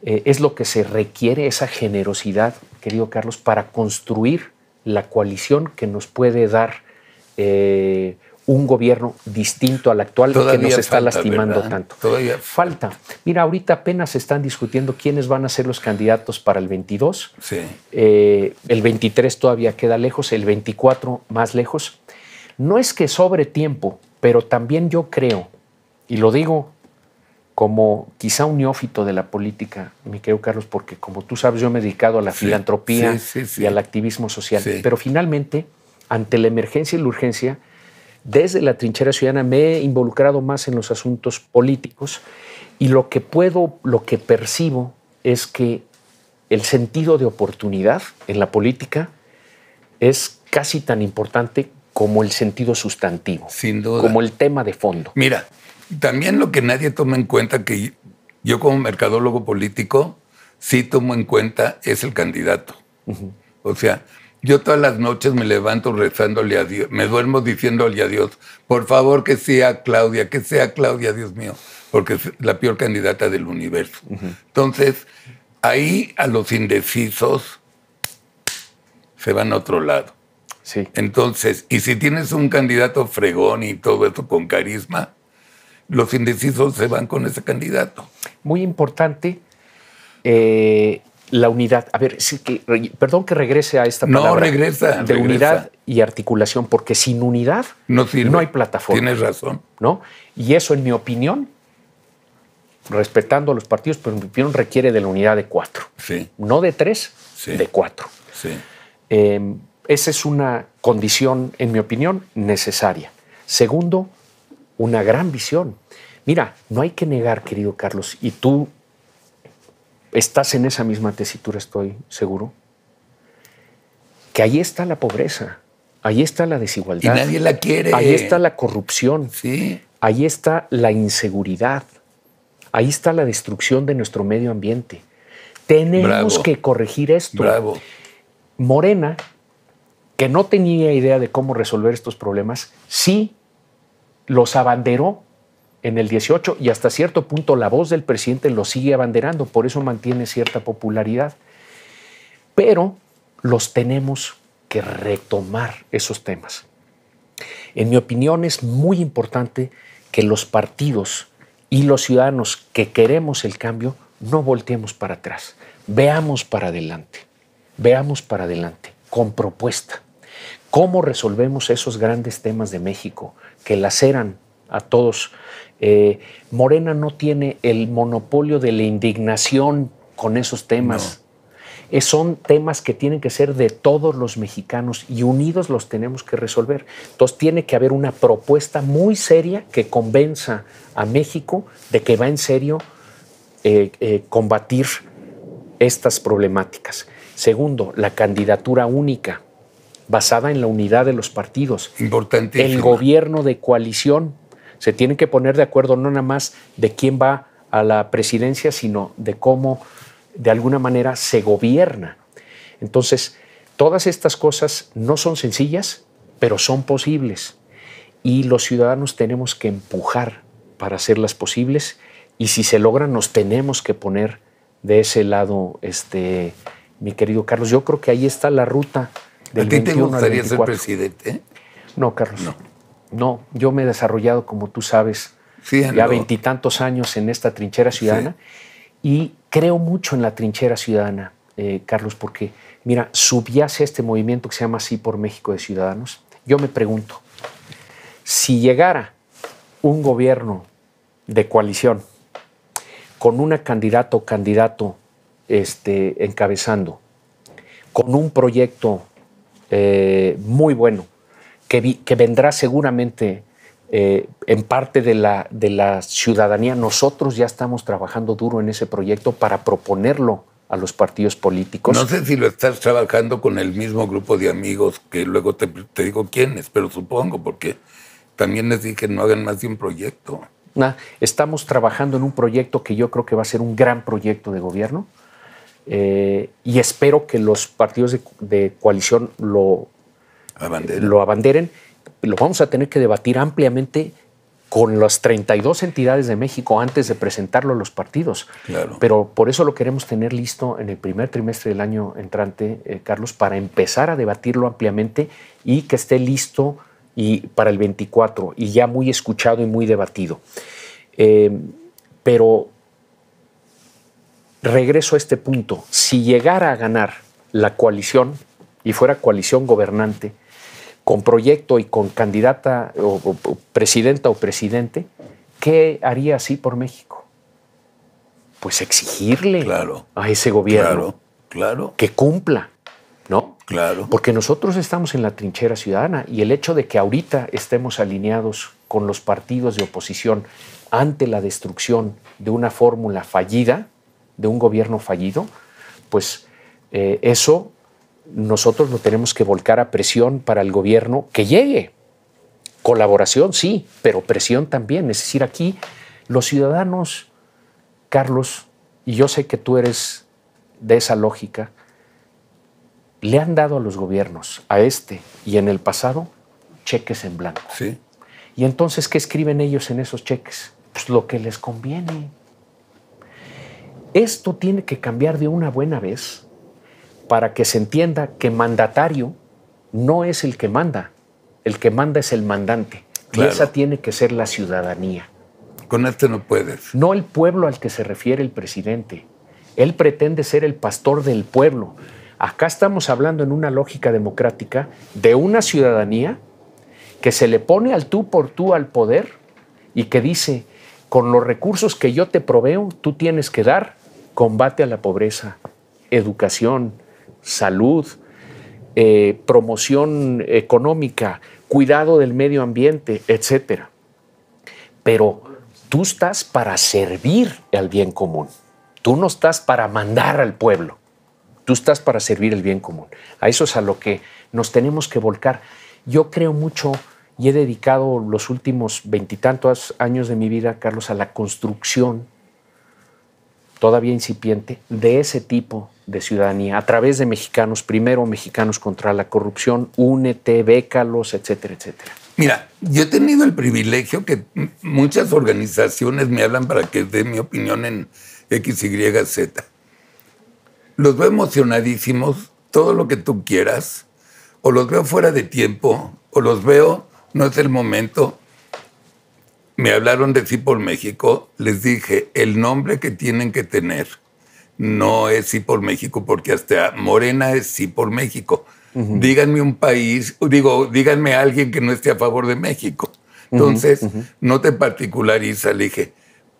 eh, es lo que se requiere, esa generosidad, querido Carlos, para construir la coalición que nos puede dar eh, un gobierno distinto al actual que nos está lastimando tanto. Todavía falta. Mira, ahorita apenas están discutiendo quiénes van a ser los candidatos para el 22. Sí. Eh, el 23 todavía queda lejos, el 24 más lejos. No es que sobre tiempo, pero también yo creo, y lo digo como quizá un neófito de la política, mi querido Carlos, porque como tú sabes, yo me he dedicado a la filantropía y al activismo social. Pero finalmente, ante la emergencia y la urgencia, desde la trinchera ciudadana me he involucrado más en los asuntos políticos y lo que puedo, lo que percibo es que el sentido de oportunidad en la política es casi tan importante como el sentido sustantivo, Sin como el tema de fondo. Mira, también lo que nadie toma en cuenta, que yo como mercadólogo político sí tomo en cuenta, es el candidato. O sea, yo todas las noches me levanto rezándole a Dios, me duermo diciéndole a Dios, por favor que sea Claudia, que sea Claudia, Dios mío, porque es la peor candidata del universo. Entonces, ahí a los indecisos se van a otro lado. Sí. Entonces, y si tienes un candidato fregón y todo eso con carisma, los indecisos se van con ese candidato. Muy importante eh, la unidad. A ver, perdón que regrese a esta palabra. No, regresa. De unidad y articulación, porque sin unidad no, hay plataforma. Tienes razón. ¿no? Y eso, en mi opinión, respetando a los partidos, pero en mi opinión requiere de la unidad de cuatro. Sí. No de tres, de cuatro. Sí. Eh, esa es una condición, en mi opinión, necesaria. Segundo, una gran visión. Mira, no hay que negar, querido Carlos, y tú estás en esa misma tesitura, estoy seguro, que ahí está la pobreza, ahí está la desigualdad. Y nadie la quiere. Ahí está la corrupción. Sí. Ahí está la inseguridad. Ahí está la destrucción de nuestro medio ambiente. Tenemos que corregir esto. Bravo. Morena, que no tenía idea de cómo resolver estos problemas, sí los abanderó en el 18 y hasta cierto punto la voz del presidente los sigue abanderando, por eso mantiene cierta popularidad. Pero los tenemos que retomar esos temas. En mi opinión es muy importante que los partidos y los ciudadanos que queremos el cambio no volteemos para atrás, veamos para adelante, veamos para adelante, con propuesta. ¿Cómo resolvemos esos grandes temas de México? que laceran a todos. Eh, Morena no tiene el monopolio de la indignación con esos temas. son temas que tienen que ser de todos los mexicanos y unidos los tenemos que resolver. Entonces tiene que haber una propuesta muy seria que convenza a México de que va en serio eh, eh, combatir estas problemáticas. Segundo, la candidatura única basada en la unidad de los partidos. Importante. El gobierno de coalición. Se tienen que poner de acuerdo no nada más de quién va a la presidencia, sino de cómo de alguna manera se gobierna. Entonces, todas estas cosas no son sencillas, pero son posibles. Y los ciudadanos tenemos que empujar para hacerlas posibles y si se logran nos tenemos que poner de ese lado, este, mi querido Carlos. Yo creo que ahí está la ruta ¿A ti te gustaría ser presidente? No, Carlos. No. no. yo me he desarrollado, como tú sabes, ya veintitantos años en esta trinchera ciudadana y creo mucho en la trinchera ciudadana, eh, Carlos, porque, mira, subyace este movimiento que se llama Así por México de Ciudadanos. Yo me pregunto, si llegara un gobierno de coalición con una candidata o candidato este, encabezando, con un proyecto eh, muy bueno, que, vendrá seguramente eh, en parte de la, de la ciudadanía. Nosotros ya estamos trabajando duro en ese proyecto para proponerlo a los partidos políticos. No sé si lo estás trabajando con el mismo grupo de amigos que luego te, te digo quiénes, pero supongo, porque también les dije no hagan más de un proyecto. estamos trabajando en un proyecto que yo creo que va a ser un gran proyecto de gobierno eh, y espero que los partidos de, coalición lo, lo abanderen. Lo vamos a tener que debatir ampliamente con las 32 entidades de México antes de presentarlo a los partidos. Pero por eso lo queremos tener listo en el primer trimestre del año entrante, eh, Carlos, para empezar a debatirlo ampliamente y que esté listo y para el 24 y ya muy escuchado y muy debatido. Eh, pero regreso a este punto, si llegara a ganar la coalición y fuera coalición gobernante, con proyecto y con candidata o, presidenta o presidente, ¿qué haría así por México? Pues exigirle a ese gobierno claro. que cumpla, ¿no? Claro. Porque nosotros estamos en la trinchera ciudadana y el hecho de que ahorita estemos alineados con los partidos de oposición ante la destrucción de una fórmula fallida, de un gobierno fallido, pues eh, eso nosotros lo tenemos que volcar a presión para el gobierno que llegue. Colaboración sí, pero presión también. Es decir, aquí los ciudadanos, Carlos, y yo sé que tú eres de esa lógica, le han dado a los gobiernos, a este y en el pasado, cheques en blanco. Sí. Y entonces, ¿qué escriben ellos en esos cheques? Pues lo que les conviene. Esto tiene que cambiar de una buena vez para que se entienda que mandatario no es el que manda, el que manda es el mandante. Y esa tiene que ser la ciudadanía. Con esto no puedes. No el pueblo al que se refiere el presidente. Él pretende ser el pastor del pueblo. Acá estamos hablando en una lógica democrática de una ciudadanía que se le pone al tú por tú al poder y que dice, con los recursos que yo te proveo, tú tienes que dar combate a la pobreza, educación, salud, eh, promoción económica, cuidado del medio ambiente, etc. Pero tú estás para servir al bien común. Tú no estás para mandar al pueblo. Tú estás para servir el bien común. A eso es a lo que nos tenemos que volcar. Yo creo mucho y he dedicado los últimos veintitantos años de mi vida, Carlos, a la construcción todavía incipiente de ese tipo de ciudadanía a través de mexicanos primero, mexicanos contra la corrupción, únete, bécalos, etcétera, etcétera. Mira, yo he tenido el privilegio que muchas organizaciones me hablan para que dé mi opinión en X, Y, Z. Los veo emocionadísimos, todo lo que tú quieras, o los veo fuera de tiempo, o los veo, no es el momento, me hablaron de Sí por México, les dije, el nombre que tienen que tener no es Sí por México, porque hasta Morena es Sí por México. Díganme un país, digo, díganme a alguien que no esté a favor de México. Entonces, no te particulariza, le dije,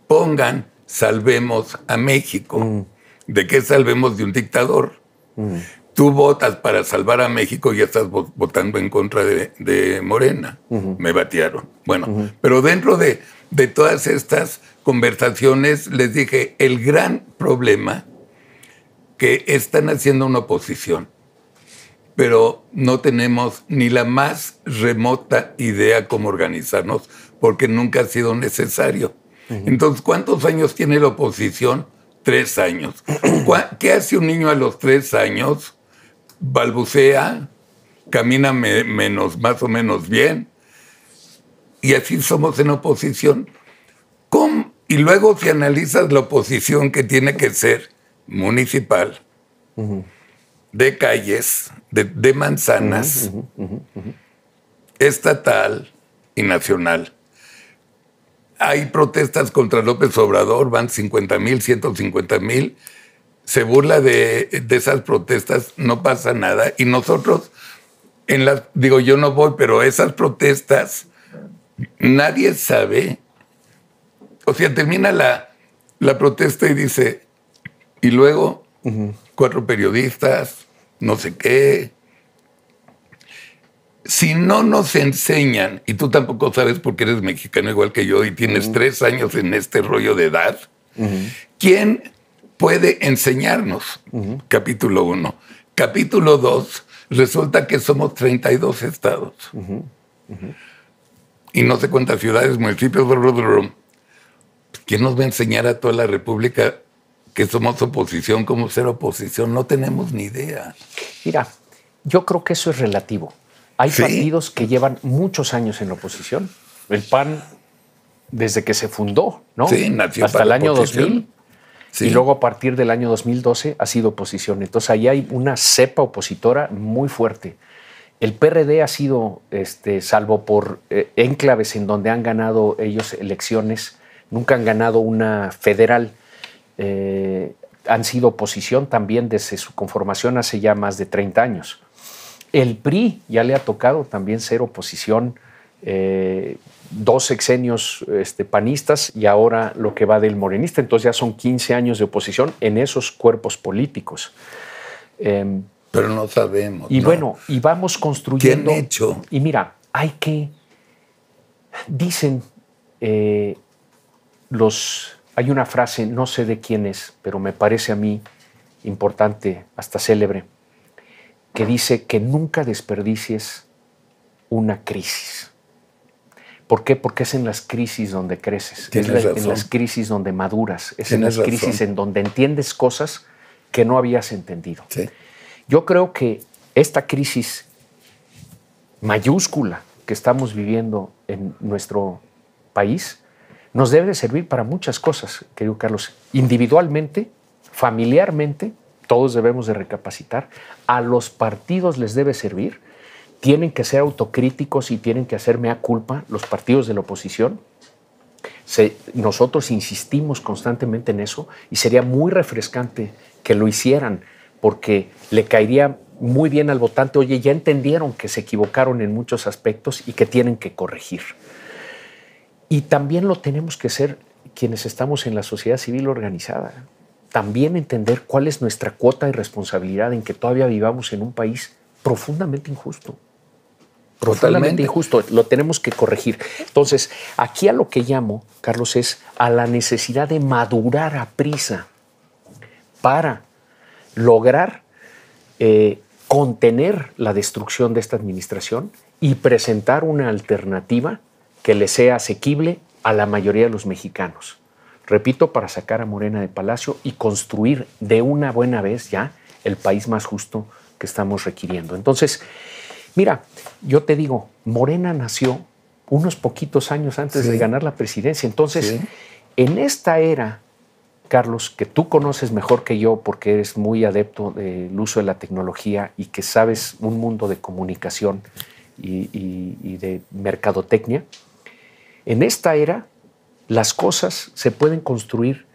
pongan salvemos a México. Mm. ¿De qué salvemos de un dictador? Mm tú votas para salvar a México y estás votando en contra de, Morena. Me batearon. Bueno, pero dentro de, todas estas conversaciones les dije, el gran problema que están haciendo una oposición, pero no tenemos ni la más remota idea cómo organizarnos, porque nunca ha sido necesario. Entonces, ¿cuántos años tiene la oposición? Tres años. ¿Qué hace un niño a los tres años? balbucea, camina menos, más o menos bien, y así somos en oposición. Y luego si analizas la oposición que tiene que ser municipal, de calles, de, manzanas, estatal y nacional. Hay protestas contra López Obrador, van 50 mil, 150 mil, se burla de, esas protestas, no pasa nada. Y nosotros, en digo, yo no voy, pero esas protestas, nadie sabe. O sea, termina la, protesta y dice, y luego cuatro periodistas, no sé qué. Si no nos enseñan, y tú tampoco sabes porque eres mexicano igual que yo y tienes tres años en este rollo de edad, ¿quién puede enseñarnos. Capítulo 1. Capítulo 2, resulta que somos 32 estados. Y no sé cuántas ciudades, municipios, bla, ¿Quién nos va a enseñar a toda la República que somos oposición, cómo ser oposición? No tenemos ni idea. Mira, yo creo que eso es relativo. Hay partidos que llevan muchos años en la oposición. El PAN desde que se fundó, ¿no? Sí, nació hasta el año 2000 y luego a partir del año 2012 ha sido oposición. Entonces ahí hay una cepa opositora muy fuerte. El PRD ha sido, este, salvo por eh, enclaves en donde han ganado ellos elecciones, nunca han ganado una federal. Eh, han sido oposición también desde su conformación hace ya más de 30 años. El PRI ya le ha tocado también ser oposición eh, dos sexenios este, panistas y ahora lo que va del morenista. Entonces ya son 15 años de oposición en esos cuerpos políticos. Em, pero no sabemos. Y bueno, y vamos construyendo. hecho? Y mira, hay que. Dicen eh, los. Hay una frase, no sé de quién es, pero me parece a mí importante, hasta célebre, que dice que nunca desperdicies una crisis. ¿Por qué? Porque es en las crisis donde creces, es en las crisis donde maduras, es en las crisis en donde entiendes cosas que no habías entendido. Yo creo que esta crisis mayúscula que estamos viviendo en nuestro país nos debe de servir para muchas cosas, querido Carlos, individualmente, familiarmente, todos debemos de recapacitar, a los partidos les debe servir tienen que ser autocríticos y tienen que hacerme a culpa los partidos de la oposición. nosotros insistimos constantemente en eso y sería muy refrescante que lo hicieran porque le caería muy bien al votante, oye, ya entendieron que se equivocaron en muchos aspectos y que tienen que corregir. Y también lo tenemos que ser quienes estamos en la sociedad civil organizada. También entender cuál es nuestra cuota de responsabilidad en que todavía vivamos en un país profundamente injusto. Totalmente. injusto, lo tenemos que corregir. Entonces, aquí a lo que llamo, Carlos, es a la necesidad de madurar a prisa para lograr eh, contener la destrucción de esta administración y presentar una alternativa que le sea asequible a la mayoría de los mexicanos. Repito, para sacar a Morena de Palacio y construir de una buena vez ya el país más justo estamos requiriendo. Entonces, mira, yo te digo, Morena nació unos poquitos años antes de ganar la presidencia. Entonces, en esta era, Carlos, que tú conoces mejor que yo porque eres muy adepto del uso de la tecnología y que sabes un mundo de comunicación y de mercadotecnia, en esta era las cosas se pueden construir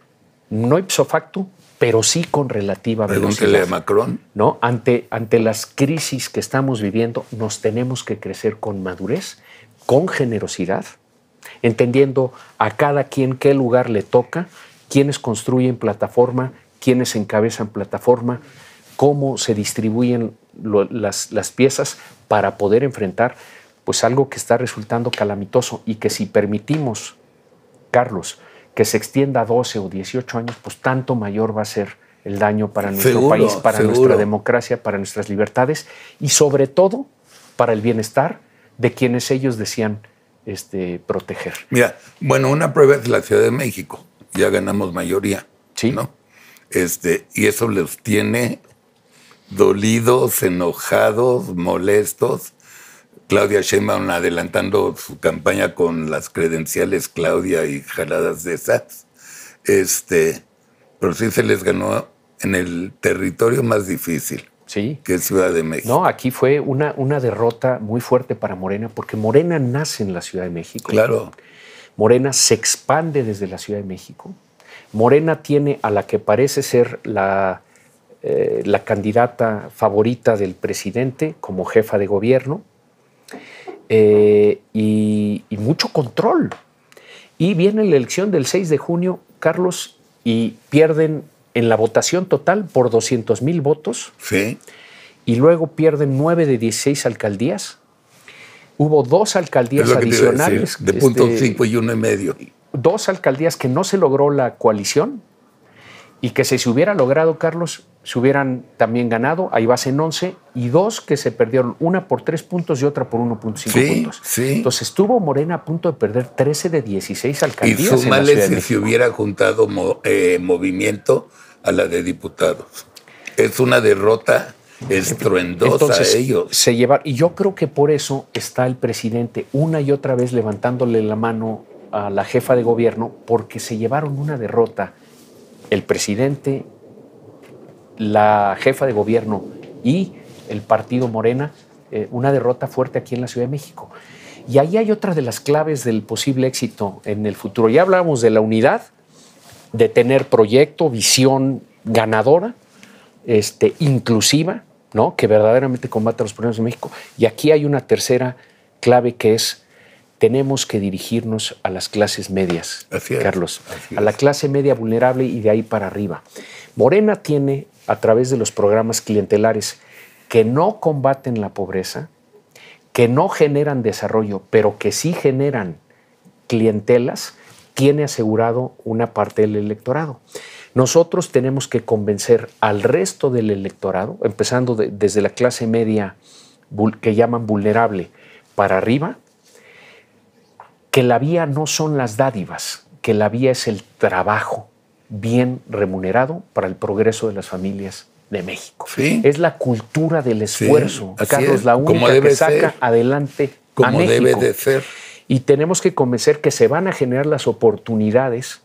no ipso facto, pero sí con relativa velocidad. Macron. ¿no? Ante, ante las crisis que estamos viviendo, nos tenemos que crecer con madurez, con generosidad, entendiendo a cada quien qué lugar le toca, quiénes construyen plataforma, quiénes encabezan plataforma, cómo se distribuyen las, piezas para poder enfrentar pues algo que está resultando calamitoso y que si permitimos, Carlos, que se extienda a 12 o 18 años, pues tanto mayor va a ser el daño para nuestro país, para nuestra democracia, para nuestras libertades y sobre todo para el bienestar de quienes ellos decían este, proteger. Mira, bueno, una prueba es la Ciudad de México. Ya ganamos mayoría. ¿no? Este, y eso los tiene dolidos, enojados, molestos Claudia Sheinbaum adelantando su campaña con las credenciales Claudia y jaladas de esas. Este, pero sí se les ganó en el territorio más difícil. Sí. Que es Ciudad de México. No, aquí fue una, una derrota muy fuerte para Morena, porque Morena nace en la Ciudad de México. Claro. Morena se expande desde la Ciudad de México. Morena tiene a la que parece ser la, eh, la candidata favorita del presidente como jefa de gobierno. Eh, y, mucho control. Y viene la elección del 6 de junio, Carlos, y pierden en la votación total por 200 mil votos. Sí. Y luego pierden 9 de 16 alcaldías. Hubo dos alcaldías adicionales. de punto 5 este, y uno y medio. Dos alcaldías que no se logró la coalición y que si se hubiera logrado, Carlos, se hubieran también ganado, ahí vas en 11 y dos que se perdieron, una por 3 puntos y otra por 1.5 puntos. Entonces estuvo Morena a punto de perder 13 de 16 alcaldías. Y si se hubiera juntado eh, movimiento a la de diputados. Es una derrota estruendosa Entonces, ellos. Se y yo creo que por eso está el presidente una y otra vez levantándole la mano a la jefa de gobierno porque se llevaron una derrota el presidente, la jefa de gobierno y el partido Morena eh, una derrota fuerte aquí en la Ciudad de México. Y ahí hay otra de las claves del posible éxito en el futuro. Ya hablábamos de la unidad, de tener proyecto, visión ganadora, este, inclusiva, ¿no? que verdaderamente combata los problemas de México. Y aquí hay una tercera clave que es tenemos que dirigirnos a las clases medias, Carlos, a la clase media vulnerable y de ahí para arriba. Morena tiene a través de los programas clientelares que no combaten la pobreza, que no generan desarrollo, pero que sí generan clientelas, tiene asegurado una parte del electorado. Nosotros tenemos que convencer al resto del electorado, empezando desde la clase media que llaman vulnerable para arriba, que la vía no son las dádivas, que la vía es el trabajo, bien remunerado para el progreso de las familias de México. Es la cultura del esfuerzo, Carlos, la única que saca adelante a México. debe de ser. Y tenemos que convencer que se van a generar las oportunidades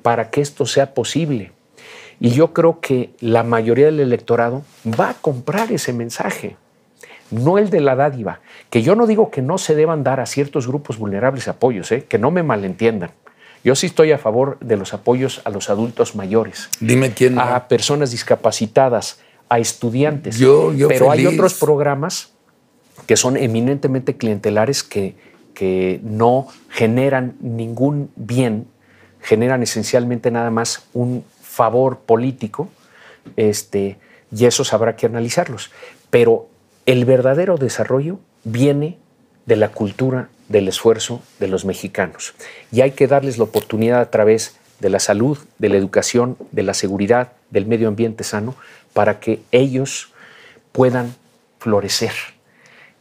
para que esto sea posible. Y yo creo que la mayoría del electorado va a comprar ese mensaje, no el de la dádiva, que yo no digo que no se deban dar a ciertos grupos vulnerables apoyos, ¿eh? que no me malentiendan. Yo sí estoy a favor de los apoyos a los adultos mayores. Dime quién. A personas discapacitadas, a estudiantes. Pero hay otros programas que son eminentemente clientelares que, que no generan ningún bien, generan esencialmente nada más un favor político, este, y esos habrá que analizarlos. Pero el verdadero desarrollo viene de la cultura del esfuerzo de los mexicanos. Y hay que darles la oportunidad a través de la salud, de la educación, de la seguridad, del medio ambiente sano, para que ellos puedan florecer.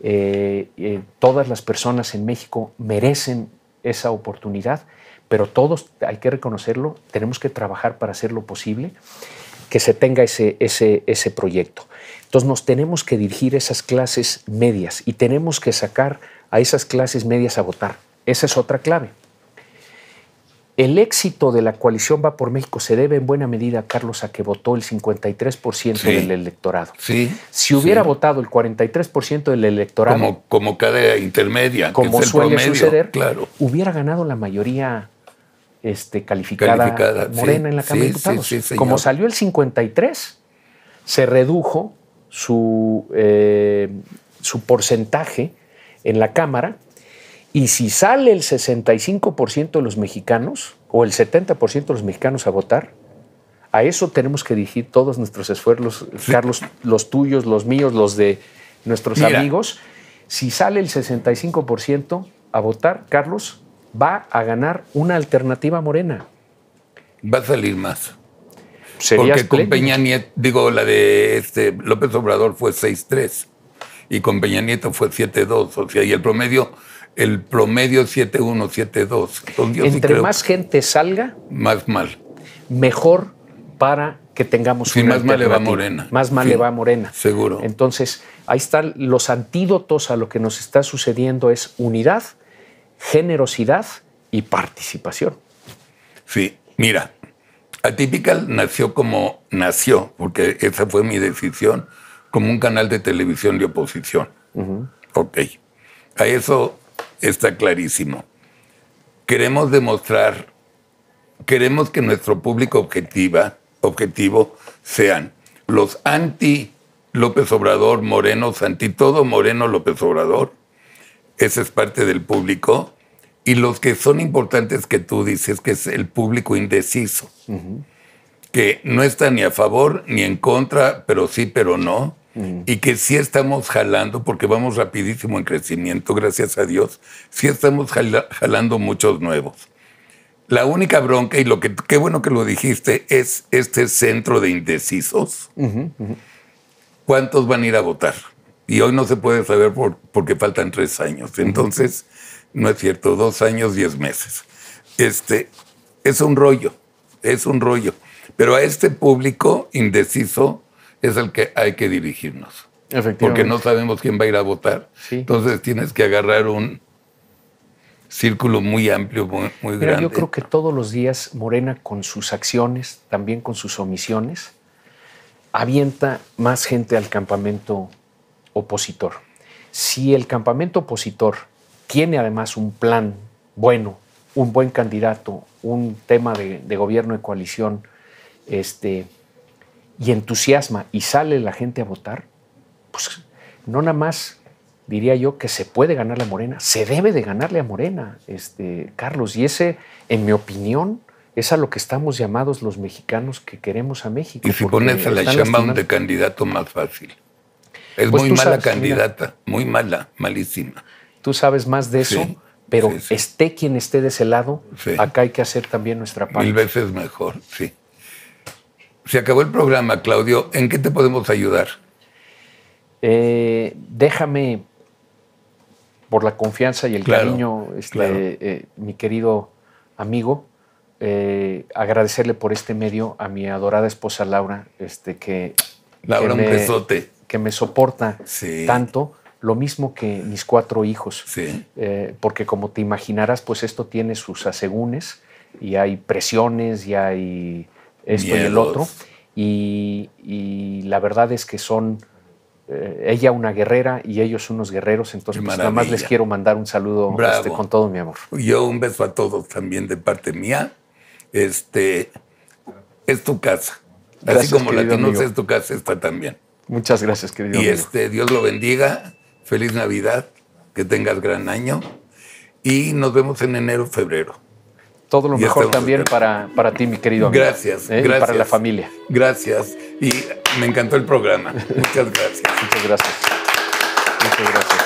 Eh, eh, todas las personas en México merecen esa oportunidad, pero todos, hay que reconocerlo, tenemos que trabajar para hacer lo posible que se tenga ese, ese, ese proyecto. Entonces nos tenemos que dirigir a esas clases medias y tenemos que sacar a esas clases medias a votar. Esa es otra clave. El éxito de la coalición Va por México se debe en buena medida, a Carlos, a que votó el 53% del electorado. si hubiera votado el 43% del electorado. Como, como cada intermedia. Como suele suceder, claro. hubiera ganado la mayoría este, calificada, morena en la Cámara de Diputados. como salió el 53, se redujo su, eh, su porcentaje en la Cámara, y si sale el 65% de los mexicanos o el 70% de los mexicanos a votar, a eso tenemos que dirigir todos nuestros esfuerzos, Carlos, los tuyos, los míos, los de nuestros amigos. Si sale el 65% a votar, Carlos, va a ganar una alternativa morena. Va a salir más. Porque con Peña digo, la de este López Obrador fue 6-3 y con Peña Nieto fue 7-2. O sea, y el promedio, el promedio 7-1, 7-2. Entre más gente salga, más mal. Mejor para que tengamos sí, más mal le va Morena. Más mal le va Morena. Seguro. Entonces, ahí están los antídotos a lo que nos está sucediendo es unidad, generosidad y participación. Sí, mira, Atypical nació como nació, porque esa fue mi decisión como un canal de televisión de oposición. Ok. A eso está clarísimo. Queremos demostrar, queremos que nuestro público objetiva, objetivo sean los anti López Obrador morenos, anti todo moreno López Obrador. Ese es parte del público. Y los que son importantes que tú dices, que es el público indeciso, que no está ni a favor ni en contra, pero sí, pero no y que sí estamos jalando, porque vamos rapidísimo en crecimiento, gracias a Dios, sí estamos jalando muchos nuevos. La única bronca, y lo que qué bueno que lo dijiste, es este centro de indecisos. ¿Cuántos van a ir a votar? Y hoy no se puede saber por, porque faltan tres años. Entonces, no es cierto, dos años, diez meses. Este, es un rollo, es un rollo. Pero a este público indeciso es el que hay que dirigirnos. Porque no sabemos quién va a ir a votar. Entonces tienes que agarrar un círculo muy amplio, muy, grande. Yo creo que todos los días Morena, con sus acciones, también con sus omisiones, avienta más gente al campamento opositor. Si el campamento opositor tiene además un plan bueno, un buen candidato, un tema de, de gobierno de coalición, este, y entusiasma y sale la gente a votar, pues no nada más diría yo que se puede ganar a Morena, se debe de ganarle a Morena, este, Carlos. Y ese, en mi opinión, es a lo que estamos llamados los mexicanos que queremos a México. Y si pones a la un de candidato más fácil. Es pues muy mala candidata, muy mala, malísima. Tú sabes más de eso, pero esté quien esté de ese lado, acá hay que hacer también nuestra parte. Mil veces mejor, sí se acabó el programa, Claudio. ¿En qué te podemos ayudar? Eh, déjame, por la confianza y el cariño, este, eh, mi querido amigo, eh, agradecerle por este medio a mi adorada esposa Laura, este, que, Laura, me, soporta tanto lo mismo que mis cuatro hijos, porque como te imaginarás, pues esto tiene sus asegúnes y hay presiones y hay esto y el otro. Y, la verdad es que son eh, ella una guerrera y ellos unos guerreros, entonces pues, nada más les quiero mandar un saludo este, con todo mi amor. Yo un beso a todos también de parte mía. Este es tu casa. Así como la que es tu casa, está también. Muchas gracias, querido. Y este, Dios lo bendiga. Feliz Navidad. Que tengas gran año. Y nos vemos en enero, febrero. Todo lo mejor también para, para, ti, mi querido amigo. Gracias, ¿eh? gracias. para la familia. Gracias. Y me encantó el programa. Muchas gracias. Muchas gracias. Muchas gracias.